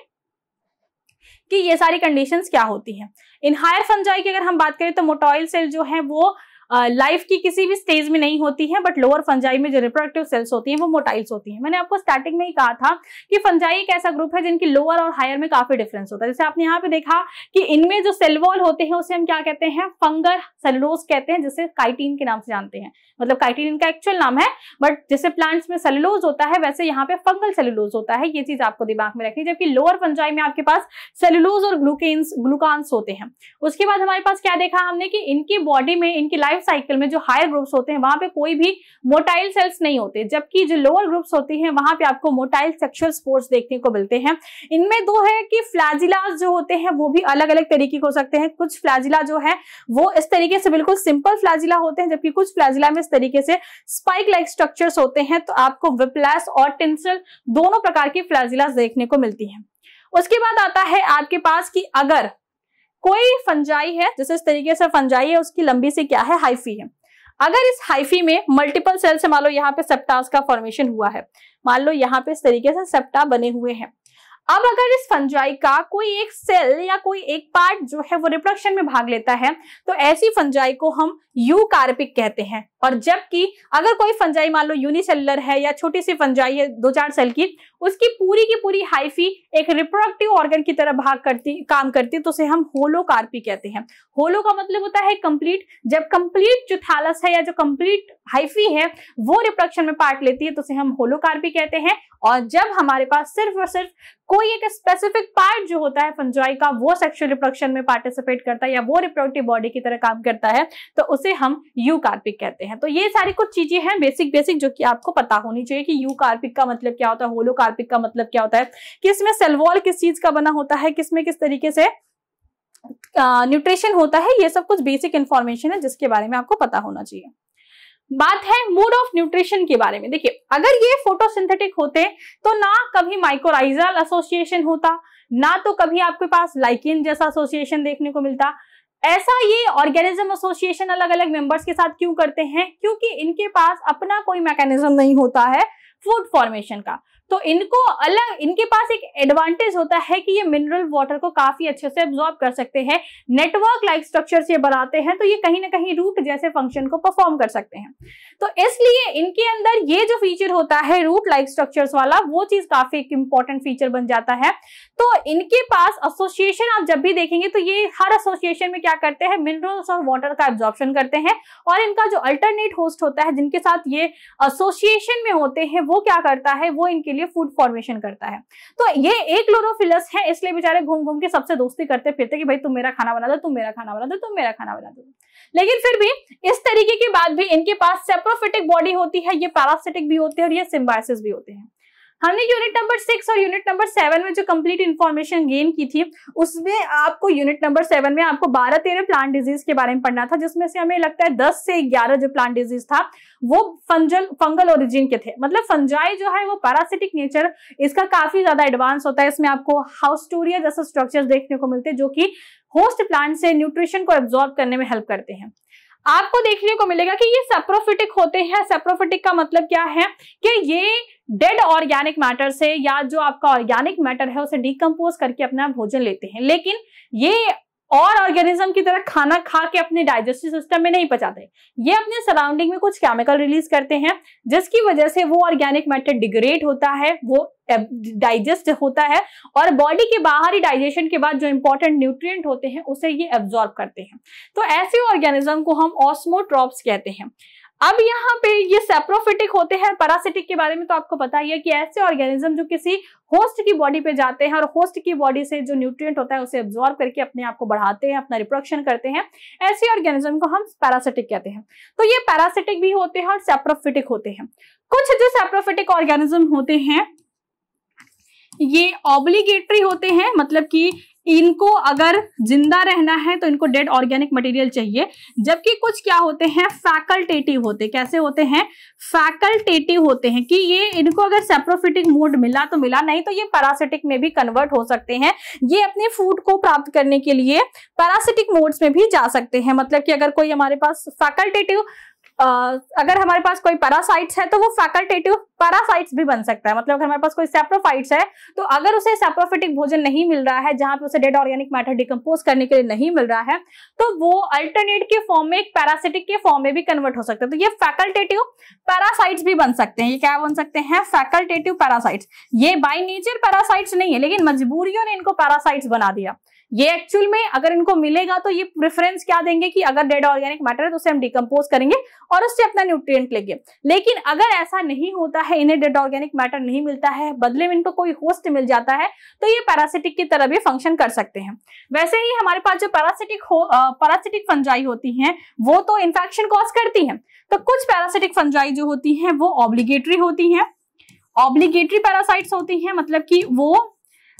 कि ये सारी कंडीशंस क्या होती हैं इन हायर फंजाई की अगर हम बात करें तो मोटॉइल सेल जो है वो लाइफ की किसी भी स्टेज में नहीं होती है बट लोअर फंजाई में जो रिप्रोडक्टिव सेल्स होती हैं वो मोटाइल्स होती हैं मैंने आपको स्टार्टिंग में ही कहा था कि फंजाई एक ऐसा ग्रुप है जिनकी लोअर और हायर में काफी डिफरेंस होता है जैसे आपने यहाँ पे देखा कि इनमें जो सेलवॉल होते हैं उसे हम क्या कहते हैं फंगर सेलोज कहते हैं जिसे काइटीन के नाम से जानते हैं मतलब काइटीन इनका एक्चुअल नाम है बट जैसे प्लांट्स में सेलोज होता है वैसे यहाँ पे फंगल सेलुलोज होता है ये चीज आपको दिमाग में रखनी जबकि लोअर फंजाई में आपके पास सेलोज और ग्लूकेन्स ग्लूकान्स होते हैं उसके बाद हमारे पास क्या देखा हमने कि इनकी बॉडी में इनकी लाइफ लाइफ साइकिल में जो हायर ग्रुप्स होते हैं वहां पे कोई भी मोटाइल सेल्स नहीं होते जबकि जो लोअर ग्रुप्स होती हैं वहां पे आपको मोटाइल सेक्शुअल स्पोर्ट्स देखने को मिलते हैं इनमें दो है कि फ्लैजिलाज जो होते हैं वो भी अलग अलग तरीके के हो सकते हैं कुछ फ्लैजिला जो है वो इस तरीके से बिल्कुल सिंपल फ्लैजिला होते हैं जबकि कुछ फ्लैजिला में इस तरीके से स्पाइक लाइक स्ट्रक्चर्स होते हैं तो आपको विप्लैस और टेंसल दोनों प्रकार की फ्लैजिलास देखने को मिलती है उसके बाद आता है आपके पास कि अगर कोई फंजाई है जैसे इस तरीके से फंजाई है उसकी लंबी से क्या है हाइफी है अगर इस हाइफी में मल्टीपल सेल से मान लो यहाँ पे सेप्टास का फॉर्मेशन हुआ है मान लो यहाँ पे इस तरीके से सेप्टा बने हुए हैं अब अगर इस फंजाई का कोई एक सेल या कोई एक पार्ट जो है वो रिप्रोडक्शन में भाग लेता है तो ऐसी फंजाई को हम कार्पिक कहते हैं और जबकि अगर कोई फंजाई मान लो यूनिसेलर है या छोटी सी फंजाई है दो चार सेल की उसकी पूरी की पूरी हाइफी एक रिप्रोडक्टिव ऑर्गन की तरह भाग करती काम करती है तो उसे हम होलोकार्पी कहते हैं होलो का मतलब होता है कंप्लीट जब कंप्लीट जो थालस है या जो कंप्लीट हाइफी है वो रिप्रोडक्शन में पार्ट लेती है तो उसे हम होलोकार्पी कहते हैं और जब हमारे पास सिर्फ और सिर्फ कोई एक स्पेसिफिक पार्ट जो होता है फंजाई का वो सेक्शुअल रिप्रोडक्शन में पार्टिसिपेट करता है या वो रिप्रोडक्टिव बॉडी की तरह काम करता है तो उसे हम यू कहते हैं हैं तो ये सारी कुछ चीजें हैं बेसिक बेसिक जो कि आपको पता होनी चाहिए कि यू कार्पिक का मतलब क्या होता है होलो कार्पिक का मतलब क्या होता है कि इसमें सेलवॉल किस चीज का बना होता है किसमें किस तरीके से न्यूट्रिशन होता है ये सब कुछ बेसिक इन्फॉर्मेशन है जिसके बारे में आपको पता होना चाहिए बात है मोड ऑफ न्यूट्रिशन के बारे में देखिए अगर ये फोटोसिंथेटिक होते तो ना कभी माइक्रोराइजल एसोसिएशन होता ना तो कभी आपके पास लाइकिन जैसा एसोसिएशन देखने को मिलता ऐसा ये ऑर्गेनिज्म एसोसिएशन अलग अलग मेंबर्स के साथ क्यों करते हैं क्योंकि इनके पास अपना कोई मैकेनिज्म नहीं होता है फूड फॉर्मेशन का तो इनको अलग इनके पास एक एडवांटेज होता है कि ये मिनरल वाटर को काफी अच्छे से एब्जॉर्ब कर सकते हैं नेटवर्क लाइक स्ट्रक्चर से बनाते हैं तो ये कहीं ना कहीं रूट जैसे फंक्शन को परफॉर्म कर सकते हैं तो इसलिए इनके अंदर ये जो फीचर होता है रूट लाइक स्ट्रक्चर वाला वो चीज काफी एक इंपॉर्टेंट फीचर बन जाता है तो इनके पास एसोसिएशन आप जब भी देखेंगे तो ये हर एसोसिएशन में क्या करते हैं मिनरल्स और वाटर का एब्जॉर्प्शन करते हैं और इनका जो अल्टरनेट होस्ट होता है जिनके साथ ये एसोसिएशन में होते हैं वो क्या करता है वो इनके लिए लिए फूड फॉर्मेशन करता है तो ये एक क्लोरोफिलस है इसलिए बेचारे घूम घूम के सबसे दोस्ती करते फिरते कि भाई तुम मेरा खाना बना दो तुम मेरा खाना बना दो तुम मेरा खाना बना दो लेकिन फिर भी इस तरीके के बाद भी इनके पास सेप्रोफिटिक बॉडी होती है ये पैरासिटिक भी होते हैं और ये सिम्बायसिस भी होते हैं हमने यूनिट नंबर सिक्स और यूनिट नंबर सेवन में जो कंप्लीट इन्फॉर्मेशन गेन की थी उसमें आपको यूनिट नंबर सेवन में आपको बारह तेरह प्लांट डिजीज के बारे में पढ़ना था जिसमें से हमें लगता है दस से ग्यारह जो प्लांट डिजीज था वो फंजल फंगल ओरिजिन के थे मतलब फंजाई जो है वो पैरासिटिक नेचर इसका काफी ज्यादा एडवांस होता है इसमें आपको टूरिया जैसा स्ट्रक्चर देखने को मिलते हैं जो कि होस्ट प्लांट से न्यूट्रिशन को एब्जॉर्ब करने में हेल्प करते हैं आपको देखने को मिलेगा कि ये सेप्रोफिटिक होते हैं सेप्रोफिटिक का मतलब क्या है कि ये डेड ऑर्गेनिक मैटर से या जो आपका ऑर्गेनिक मैटर है उसे डिकम्पोज करके अपना भोजन लेते हैं लेकिन ये और ऑर्गेनिज्म की तरह खाना खा के अपने डाइजेस्टिव सिस्टम में नहीं पचाते ये अपने सराउंडिंग में कुछ केमिकल रिलीज करते हैं जिसकी वजह से वो ऑर्गेनिक मैटर डिग्रेड होता है वो डाइजेस्ट होता है और बॉडी के बाहर ही डाइजेशन के बाद जो इंपॉर्टेंट न्यूट्रिएंट होते हैं उसे ये एब्जॉर्ब करते हैं तो ऐसे ऑर्गेनिज्म को हम ऑस्मोट्रॉप्स कहते हैं अब यहाँ पे ये सेप्रोफिटिक होते हैं पैरासिटिक के बारे में तो आपको पता ही है कि ऐसे ऑर्गेनिज्म जो किसी होस्ट की बॉडी पे जाते हैं और होस्ट की बॉडी से जो न्यूट्रिएंट होता है उसे एब्जॉर्ब करके अपने आप को बढ़ाते हैं अपना रिप्रोडक्शन करते हैं ऐसे ऑर्गेनिज्म को हम पैरासिटिक कहते हैं तो ये पैरासिटिक भी होते हैं और सेप्रोफिटिक होते हैं कुछ जो सेप्रोफिटिक ऑर्गेनिज्म होते हैं ये ऑब्लिगेटरी होते हैं मतलब कि इनको अगर जिंदा रहना है तो इनको डेड ऑर्गेनिक मटेरियल चाहिए जबकि कुछ क्या होते हैं फैकल्टेटिव होते कैसे होते हैं फैकल्टेटिव होते हैं कि ये इनको अगर सेप्रोफिटिक मूड मिला तो मिला नहीं तो ये पैरासिटिक में भी कन्वर्ट हो सकते हैं ये अपने फूड को प्राप्त करने के लिए पैरासिटिक मोड्स में भी जा सकते हैं मतलब कि अगर कोई हमारे पास फैकल्टेटिव अगर हमारे पास कोई पैरासाइट्स है तो वो फैकल्टेटिव पैरासाइट्स भी बन सकता है मतलब अगर हमारे पास कोई सेप्रोफाइट्स है तो अगर उसे सेप्रोफिटिक भोजन नहीं मिल रहा है जहां पे उसे डेड ऑर्गेनिक मैटर डिकम्पोज करने के लिए नहीं मिल रहा है तो वो अल्टरनेट के फॉर्म में एक पैरासिटिक के फॉर्म में भी कन्वर्ट हो सकते हैं तो ये फैकल्टेटिव पैरासाइट्स भी बन सकते हैं ये क्या बन सकते हैं फैकल्टेटिव पैरासाइट्स ये बाई नेचर पैरासाइट्स नहीं है लेकिन मजबूरियों ने इनको पैरासाइट्स बना दिया ये एक्चुअल में अगर इनको मिलेगा तो ये प्रेफरेंस क्या देंगे कि अगर डेड ऑर्गेनिक मैटर है तो उसे हम डिकम्पोज करेंगे और उससे अपना न्यूट्रिएंट लेंगे लेकिन अगर ऐसा नहीं होता है इन्हें डेड ऑर्गेनिक मैटर नहीं मिलता है बदले में इनको कोई होस्ट मिल जाता है तो ये पैरासिटिक की तरह भी फंक्शन कर सकते हैं वैसे ही हमारे पास जो पैरासिटिक हो पैरासिटिक फंजाई होती है वो तो इन्फेक्शन कॉज करती है तो कुछ पैरासिटिक फंजाई जो होती है वो ऑब्लिगेटरी होती है ऑब्लिगेटरी पैरासाइट्स होती हैं मतलब कि वो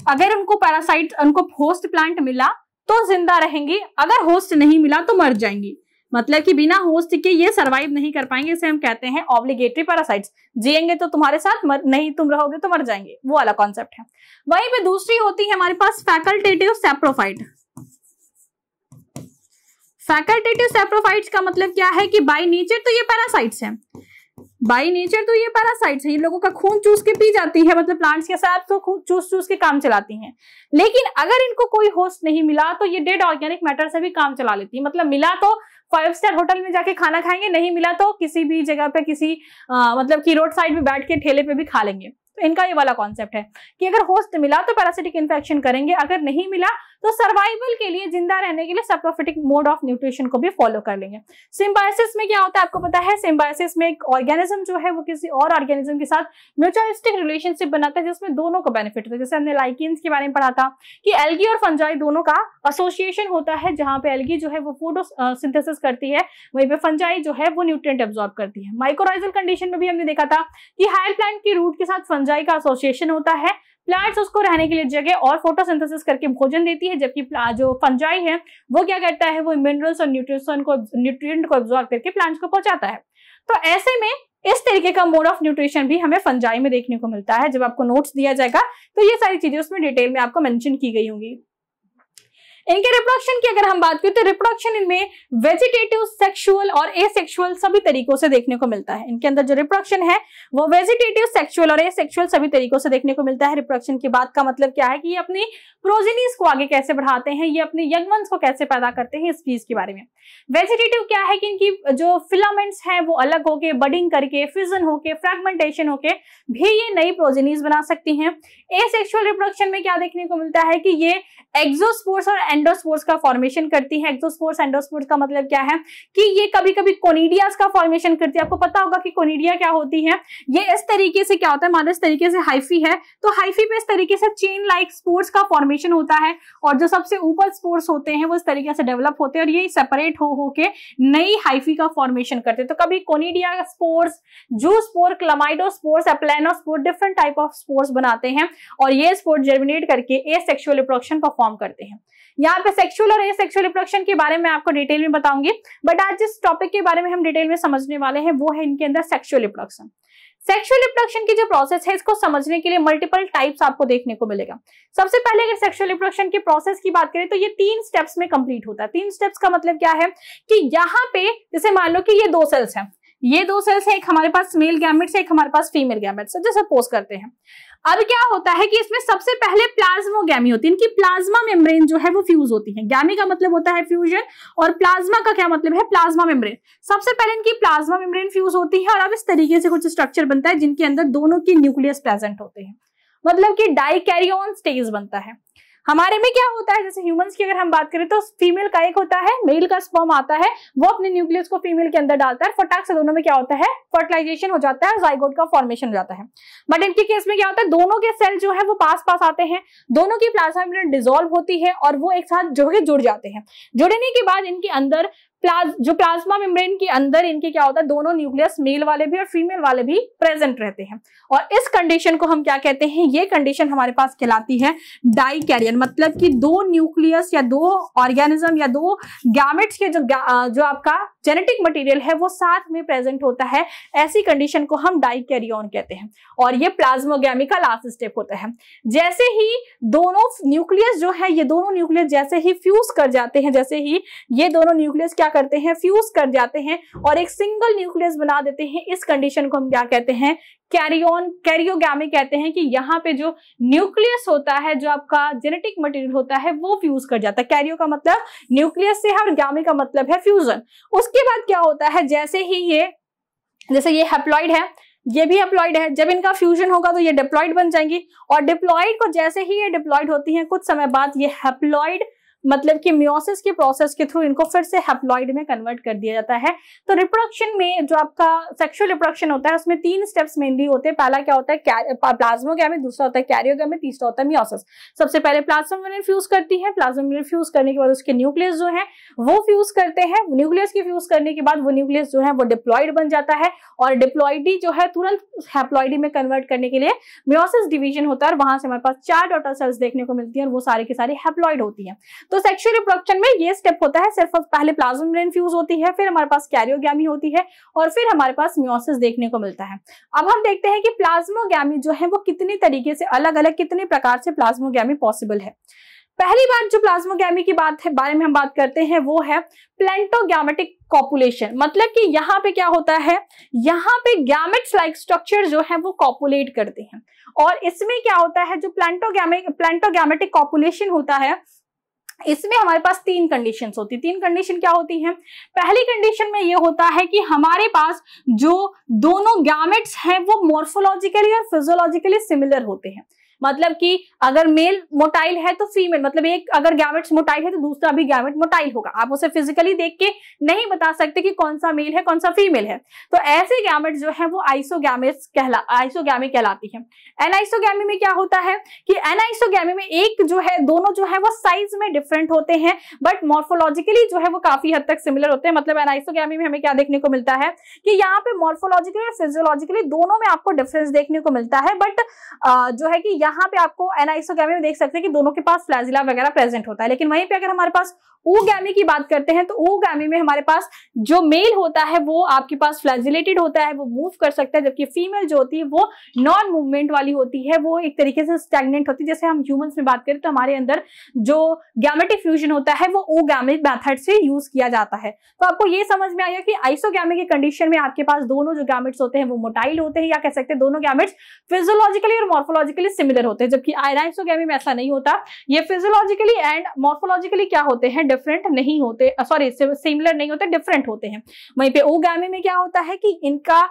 अगर उनको पैरासाइट उनको होस्ट प्लांट मिला तो जिंदा रहेंगी अगर होस्ट नहीं मिला तो मर जाएंगी मतलब कि बिना होस्ट के ये सरवाइव नहीं कर पाएंगे इसे हम कहते हैं ऑब्लिगेटरी पैरासाइट्स जिएंगे तो तुम्हारे साथ मर नहीं तुम रहोगे तो मर जाएंगे वो वाला कॉन्सेप्ट है वहीं पे दूसरी होती है हमारे पास फैकल्टेटिव सेप्रोफाइट फैकल्टेटिव सेप्रोफाइट्स का मतलब क्या है कि बाई नेचर तो ये पैरासाइट्स हैं बाई नेचर तो ये पैरासाइट्स है ये लोगों का खून चूस के पी जाती है मतलब प्लांट्स के साथ तो खून चूस चूस के काम चलाती हैं लेकिन अगर इनको कोई होस्ट नहीं मिला तो ये डेड ऑर्गेनिक मैटर से भी काम चला लेती है मतलब मिला तो फाइव स्टार होटल में जाके खाना खाएंगे नहीं मिला तो किसी भी जगह पे किसी आ, मतलब की रोड साइड में बैठ के ठेले पे भी खा लेंगे तो इनका ये वाला कॉन्सेप्ट है कि अगर होस्ट मिला तो पैरासिटिक इन्फेक्शन करेंगे अगर नहीं मिला तो सर्वाइवल के लिए जिंदा रहने के लिए सप्रोफिटिक मोड ऑफ न्यूट्रिशन को भी फॉलो कर लेंगे सिम्बायसिस में क्या होता है आपको पता है सिम्बायसिस में एक ऑर्गेनिज्म जो है वो किसी और ऑर्गेनिज्म के साथ म्यूचुअलिस्टिक रिलेशनशिप बनाता है जिसमें दोनों को बेनिफिट होता है जैसे हमने लाइकिन के बारे में पढ़ा था कि एल्गी और फंजाई दोनों का एसोसिएशन होता है जहां पर एल्गी जो है वो फोटो सिंथेसिस करती है वहीं पर फंजाई जो है वो न्यूट्रेंट एब्जॉर्ब करती है माइक्रोराइजल कंडीशन में भी हमने देखा था कि हायर प्लांट की रूट के साथ फंजाई का एसोसिएशन होता है प्लांट्स उसको रहने के लिए जगह और फोटोसिंथेसिस करके भोजन देती है जबकि जो फंजाई है वो क्या करता है वो मिनरल्स और न्यूट्रिशन को न्यूट्रिएंट को एब्जॉर्व करके प्लांट्स को पहुंचाता है तो ऐसे में इस तरीके का मोड ऑफ न्यूट्रिशन भी हमें फंजाई में देखने को मिलता है जब आपको नोट्स दिया जाएगा तो ये सारी चीजें उसमें डिटेल में आपको मैंशन की गई होंगी इनके रिप्रोडक्शन की अगर हम बात करें तो रिप्रोडक्शन इनमें वेजिटेटिव सेक्सुअल और एसेक्सुअल सभी तरीकों से देखने को मिलता है इनके अंदर जो रिप्रोडक्शन है वो वेजिटेटिव सेक्सुअल और एसेक्सुअल सभी तरीकों से देखने को मिलता है रिप्रोडक्शन की बात का मतलब क्या है कि ये अपनी प्रोजेनिस को आगे कैसे बढ़ाते हैं ये अपने यंग वंस को कैसे पैदा करते हैं इस चीज के बारे में वेजिटेटिव क्या है कि इनकी जो फिलामेंट्स हैं वो अलग होके बडिंग करके फ्यूजन होके फ्रेगमेंटेशन होके भी ये नई प्रोजेनिस बना सकती हैं एसेक्सुअल रिप्रोडक्शन में क्या देखने को मिलता है कि ये एक्सोस्पोर्स और एंडोस्पोर्स का फॉर्मेशन करती है एक्सोस्पोर्स एंडोस्पोर्स का मतलब क्या है कि ये कभी कभी कोनिडियाज का फॉर्मेशन करती है आपको पता होगा कि कोनीडिया क्या होती है ये इस तरीके से क्या होता है मानो इस तरीके से हाइफी है तो हाइफी पे इस तरीके से चेन लाइक स्पोर्ट्स का फॉर्मेशन होता है और जो सबसे ऊपर स्पोर्ट्स होते हैं वो इस तरीके से डेवलप होते हैं और ये सेपरेट हो होके नई हाइफी का फॉर्मेशन करते हैं तो कभी conidia spores zoospore chlamydospores aplanospore different type of spores बनाते हैं और ये स्पोर्ट जर्मिनेट करके ए सेक्शुअल रिप्रोडक्शन परफॉर्म करते हैं यहाँ पे सेक्सुअल और एसेक्सुअल रिप्रोडक्शन के बारे में आपको डिटेल में बताऊंगी बट आज जिस टॉपिक के बारे में हम डिटेल में समझने वाले हैं वो है इनके अंदर सेक्सुअल रिप्रोडक्शन सेक्सुअल रिप्रोडक्शन की जो प्रोसेस है इसको समझने के लिए मल्टीपल टाइप्स आपको देखने को मिलेगा सबसे पहले अगर सेक्सुअल रिप्रोडक्शन की प्रोसेस की बात करें तो ये तीन स्टेप्स में कंप्लीट होता है तीन स्टेप्स का मतलब क्या है कि यहाँ पे जैसे मान लो कि ये दो सेल्स हैं ये दो सेल्स है एक हमारे पास मेल गैमेट्स है एक हमारे पास फीमेल गैमेट्स है जो सपोज करते हैं अब क्या होता है कि इसमें सबसे पहले प्लाज्मोगैमी होती है इनकी प्लाज्मा मेम्ब्रेन जो है वो फ्यूज होती है गैमी का मतलब होता है फ्यूजन और प्लाज्मा का क्या मतलब है प्लाज्मा मेम्ब्रेन सबसे पहले इनकी प्लाज्मा मेम्ब्रेन फ्यूज होती है और अब इस तरीके से कुछ स्ट्रक्चर बनता है जिनके अंदर दोनों की न्यूक्लियस प्रेजेंट होते हैं मतलब कि डाइकैरियन स्टेज बनता है हमारे में क्या होता है जैसे ह्यूमंस की अगर हम बात करें तो फीमेल का एक होता है मेल का स्पर्म आता है वो अपने न्यूक्लियस को फीमेल के अंदर डालता है फटाक से दोनों में क्या होता है फर्टिलाइजेशन हो जाता है जाइगोड का फॉर्मेशन हो जाता है बट इनके केस में क्या होता है दोनों के सेल जो है वो पास पास आते हैं दोनों की प्लाज्मा डिजोल्व होती है और वो एक साथ जो है जुड़ जाते हैं जुड़ने के बाद इनके अंदर प्लाज जो प्लाज्मा मेम्ब्रेन के अंदर इनके क्या होता है दोनों न्यूक्लियस मेल वाले भी और फीमेल वाले भी प्रेजेंट रहते हैं और इस कंडीशन को हम क्या कहते हैं ये कंडीशन हमारे पास कहलाती है डाई कैरियर मतलब कि दो न्यूक्लियस या दो ऑर्गेनिज्म या दो गैमेट्स के जो जो आपका जेनेटिक मटेरियल है वो साथ में प्रेजेंट होता है ऐसी कंडीशन को हम डाई कैरियन कहते हैं और ये प्लाज्मोगी का लास्ट स्टेप होता है जैसे ही दोनों न्यूक्लियस जो है ये दोनों न्यूक्लियस जैसे ही फ्यूज कर जाते हैं जैसे ही ये दोनों न्यूक्लियस क्या करते हैं फ्यूज कर जाते हैं और एक सिंगल न्यूक्लियस बना देते हैं इस कंडीशन को हम क्या कहते हैं कैरियोन कैरियोगी कहते हैं कि यहाँ पे जो न्यूक्लियस होता है जो आपका जेनेटिक मटेरियल होता है वो फ्यूज कर जाता है कैरियो का मतलब न्यूक्लियस से है और गामी का मतलब है फ्यूजन उसके बाद क्या होता है जैसे ही ये जैसे ये हेप्लॉइड है ये भी अप्लॉइड है जब इनका फ्यूजन होगा तो ये डिप्लॉइड बन जाएंगी और डिप्लॉइड को जैसे ही ये डिप्लॉइड होती हैं कुछ समय बाद ये हेप्लॉइड मतलब कि म्योसिस के प्रोसेस के थ्रू इनको फिर से हेप्लॉइड में कन्वर्ट कर दिया जाता है तो रिप्रोडक्शन में जो आपका सेक्सुअल रिप्रोडक्शन होता है उसमें तीन स्टेप्स मेनली होते हैं पहला क्या होता है प्लाज्मोगैमी दूसरा होता है कैरियोगैमी तीसरा होता है म्योसिस सबसे पहले प्लाज्मा में फ्यूज करती है प्लाज्मा में फ्यूज करने के बाद उसके न्यूक्लियस जो है वो फ्यूज करते हैं न्यूक्लियस के फ्यूज करने के बाद वो न्यूक्लियस जो है वो डिप्लॉइड बन जाता है और डिप्लॉइडी जो है तुरंत हेप्लॉइडी में कन्वर्ट करने के लिए म्योसिस डिवीजन होता है और वहां से हमारे पास चार डॉटर सेल्स देखने को मिलती है और वो सारे के सारे हेप्लॉइड होती है तो सेक्शुअल रिप्रोडक्शन में ये स्टेप होता है सिर्फ पहले प्लाज्म ब्रेन फ्यूज होती है फिर हमारे पास कैरियोगैमी होती है और फिर हमारे पास म्योसिस देखने को मिलता है अब हम देखते हैं कि प्लाज्मोगैमी जो है वो कितने तरीके से अलग अलग कितने प्रकार से प्लाज्मोगैमी पॉसिबल है पहली बार जो प्लाज्मोगैमी की बात है बारे में हम बात करते हैं वो है प्लेंटोगैमेटिक कॉपुलेशन मतलब कि यहाँ पे क्या होता है यहाँ पे गैमेट्स लाइक स्ट्रक्चर जो है वो कॉपुलेट करते हैं और इसमें क्या होता है जो प्लांटोगैमिक प्लांटोगैमेटिक कॉपुलेशन होता है इसमें हमारे पास तीन कंडीशन होती तीन कंडीशन क्या होती है पहली कंडीशन में यह होता है कि हमारे पास जो दोनों गैमेट्स हैं वो मोर्फोलॉजिकली और फिजोलॉजिकली सिमिलर होते हैं मतलब कि अगर मेल मोटाइल है तो फीमेल मतलब एक अगर गैमेट्स मोटाइल है तो दूसरा भी गैमेट मोटाइल होगा आप उसे फिजिकली देख के नहीं बता सकते कि कौन सा मेल है कौन सा फीमेल है तो ऐसे गैमेट जो है वो आइसोगैमेट्स कहला आइसोगैमी कहलाती है एनाइसोगैमी में क्या होता है कि एनाइसोगैमी में एक जो है दोनों जो है वो साइज में डिफरेंट होते हैं बट मॉर्फोलॉजिकली जो है वो काफी हद तक सिमिलर होते हैं मतलब एनाइसोगैमी में हमें क्या देखने को मिलता है कि यहाँ पे मॉर्फोलॉजिकली और फिजियोलॉजिकली दोनों में आपको डिफरेंस देखने को मिलता है बट जो है कि यहाँ पे आपको एनाइसोगैमी में देख सकते हैं कि दोनों के पास फ्लैजिला वगैरह प्रेजेंट होता है लेकिन वहीं पे अगर हमारे पास ऊगैमी की बात करते हैं तो ऊगैमी में हमारे पास जो मेल होता है वो आपके पास फ्लैजिलेटेड होता है वो मूव कर सकता है जबकि फीमेल जो होती है वो नॉन मूवमेंट वाली होती है वो एक तरीके से स्टेगनेंट होती है जैसे हम ह्यूमंस में बात करें तो हमारे अंदर जो गैमेटिक फ्यूजन होता है वो ऊगैमिक मैथड से यूज किया जाता है तो आपको ये समझ में आया कि आइसोगैमिक की कंडीशन में आपके पास दोनों जो गैमिट्स होते हैं वो मोटाइल होते हैं या कह सकते हैं दोनों गैमिट्स फिजियोलॉजिकली और मॉर्फोलॉजिकली सिमिलर सिमिलर होते हैं जबकि आयनाइसोगैमी में ऐसा नहीं होता ये फिजियोलॉजिकली एंड मॉर्फोलॉजिकली क्या होते हैं डिफरेंट नहीं होते सॉरी सिमिलर नहीं होते डिफरेंट होते हैं वहीं पे ओगैमी में क्या होता है कि इनका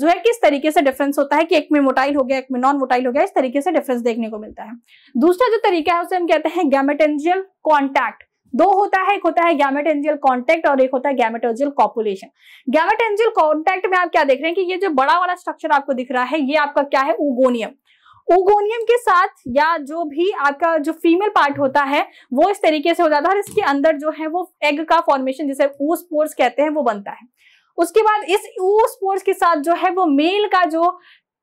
जो है किस तरीके से डिफरेंस होता है कि एक में मोटाइल हो गया एक में नॉन मोटाइल हो गया इस तरीके से डिफरेंस देखने को मिलता है दूसरा जो तरीका है उसे हम कहते हैं गैमेटेंजियल कॉन्टैक्ट दो होता है एक होता है गैमेटेंजियल कॉन्टैक्ट और एक होता है गैमेटोजियल कॉपुलेशन गैमेटेंजियल कॉन्टैक्ट में आप क्या देख रहे हैं कि ये जो बड़ा वाला स्ट्रक्चर आपको दिख रहा है ये आपका क्या है ओगोनियम ओगोनियम के साथ या जो भी आपका जो फीमेल पार्ट होता है वो इस तरीके से हो जाता है और इसके अंदर जो है वो एग का फॉर्मेशन जिसे ऊ स्पोर्स कहते हैं वो बनता है उसके बाद इस ऊ स्पोर्स के साथ जो है वो मेल का जो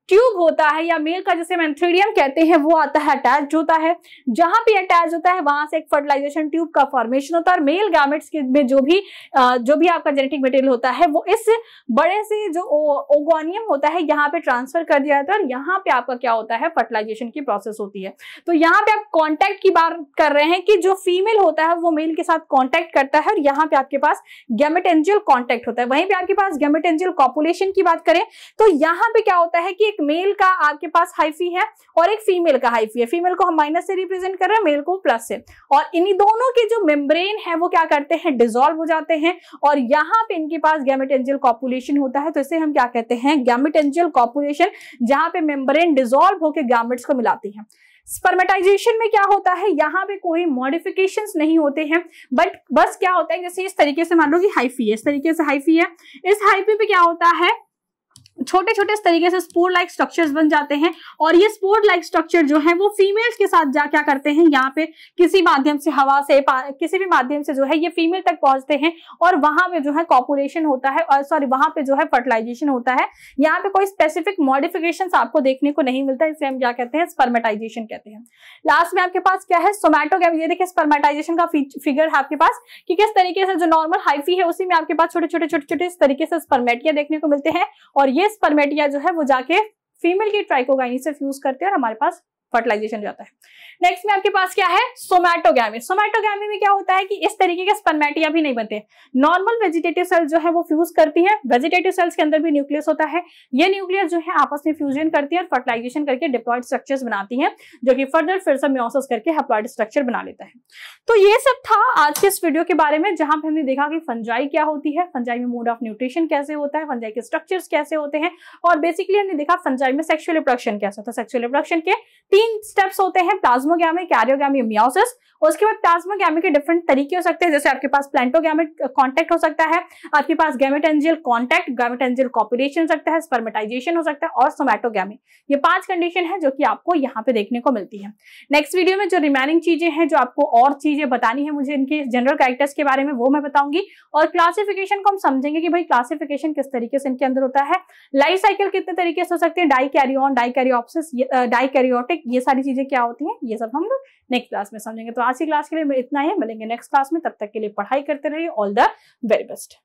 ट्यूब होता है या मेल का जैसे मैंथ्रीडियम कहते हैं वो आता है अटैच होता है जहां भी अटैच होता है वहां से एक फर्टिलाइजेशन ट्यूब का फॉर्मेशन होता है और मेल गैमेट्स के में जो भी जो भी आपका जेनेटिक मटेरियल होता है वो इस बड़े से जो ओगोनियम होता है यहाँ पे ट्रांसफर कर दिया जाता है और यहाँ पे आपका क्या होता है फर्टिलाइजेशन की प्रोसेस होती है तो यहाँ पे आप कॉन्टैक्ट की बात कर रहे हैं कि जो फीमेल होता है वो मेल के साथ कॉन्टैक्ट करता है और यहाँ पे आपके पास गेमेटेंजियल कॉन्टैक्ट होता है वहीं पे आपके पास गेमेटेंजियल कॉपुलेशन की बात करें तो यहाँ पे क्या होता है कि एक मेल का आपके पास हाइफी है और एक फीमेल का हाइफी है फीमेल को हम माइनस से रिप्रेजेंट कर रहे हैं मेल को प्लस से और इन्हीं दोनों के जो मेम्ब्रेन है वो क्या करते हैं डिजोल्व हो जाते हैं और यहाँ पे इनके पास एंजल कॉपुलेशन होता है तो इसे हम क्या कहते हैं एंजल कॉपुलेशन जहां पे मेम्ब्रेन डिजोल्व होकर गैमेट्स को मिलाती है स्पर्मेटाइजेशन में क्या होता है यहाँ पे कोई मॉडिफिकेशंस नहीं होते हैं बट बस क्या होता है जैसे इस तरीके से मान लो कि हाइफी है इस तरीके से हाइफी है इस हाइफी पे क्या होता है छोटे छोटे तरीके से स्पोर लाइक स्ट्रक्चर्स बन जाते हैं और ये स्पोर लाइक स्ट्रक्चर जो है वो फीमेल्स के साथ जा क्या करते हैं यहाँ पे किसी माध्यम से हवा से किसी भी माध्यम से जो है ये फीमेल तक पहुंचते हैं और वहां पे जो है कॉपुलेशन होता है और सॉरी वहां पे जो है फर्टिलाइजेशन होता है यहाँ पे कोई स्पेसिफिक मॉडिफिकेशन आपको देखने को नहीं मिलता इसे हम क्या कहते हैं स्पर्मेटाइजेशन कहते हैं लास्ट में आपके पास क्या है सोमैटोगैम ये देखिए स्पर्मेटाइजेशन का फिगर है आपके पास कि किस तरीके से जो नॉर्मल हाइफी है उसी में आपके पास छोटे छोटे छोटे छोटे इस तरीके से स्पर्मेटिया देखने को मिलते हैं और ये ये स्पर्मेटिया जो है वो जाके फीमेल की ट्राइकोगाइनी से फ्यूज करते हैं और हमारे पास फर्टिलाइजेशन जाता है नेक्स्ट में आपके पास क्या है सोमैटोगी सोमैटोगी में क्या होता है कि इस तरीके के स्पर्मेटिया भी नहीं बनते नॉर्मल वेजिटेटिव सेल्स जो है वो फ्यूज करती है वेजिटेटिव सेल्स के अंदर भी न्यूक्लियस होता है ये न्यूक्लियस जो है आपस में फ्यूजन करती है और फर्टिलाइजेशन करके डिप्लॉइड स्ट्रक्चर बनाती है जो कि फर्दर फिर से म्योसिस करके हेप्लॉइड स्ट्रक्चर बना लेता है तो ये सब था आज के इस वीडियो के बारे में जहां पर हमने देखा कि फंजाई क्या होती है फंजाई में मोड ऑफ न्यूट्रिशन कैसे होता है फंजाई के स्ट्रक्चर कैसे होते हैं और बेसिकली हमने देखा फंजाई में सेक्सुअल रिप्रोडक्शन कैसे होता है सेक्सुअल रिप्रोडक्शन के तीन तीन स्टेप्स होते हैं प्लाज्मोगैमिक कैरियोगैमिक मियोसिस उसके बाद प्लाज्मोगैमिक के डिफरेंट तरीके हो सकते हैं जैसे आपके पास प्लांटोगैमिक कॉन्टैक्ट हो सकता है आपके पास गैमेटेंजियल कॉन्टैक्ट गैमेटेंजियल कॉपुलेशन हो सकता है स्पर्मेटाइजेशन हो सकता है और सोमैटोगैमिक ये पांच कंडीशन है जो कि आपको यहाँ पे देखने को मिलती है नेक्स्ट वीडियो में जो रिमेनिंग चीजें हैं जो आपको और चीजें बतानी है मुझे इनके जनरल कैरेक्टर्स के बारे में वो मैं बताऊंगी और क्लासिफिकेशन को हम समझेंगे कि भाई क्लासिफिकेशन किस तरीके से इनके अंदर होता है लाइफ साइकिल कितने तरीके से हो सकते हैं dikaryon dikaryopsis dikaryotic ये सारी चीज़ें क्या होती हैं ये सब हम लोग नेक्स्ट क्लास में समझेंगे तो आज की क्लास के लिए इतना ही मिलेंगे नेक्स्ट क्लास में तब तक के लिए पढ़ाई करते रहिए ऑल द वेरी बेस्ट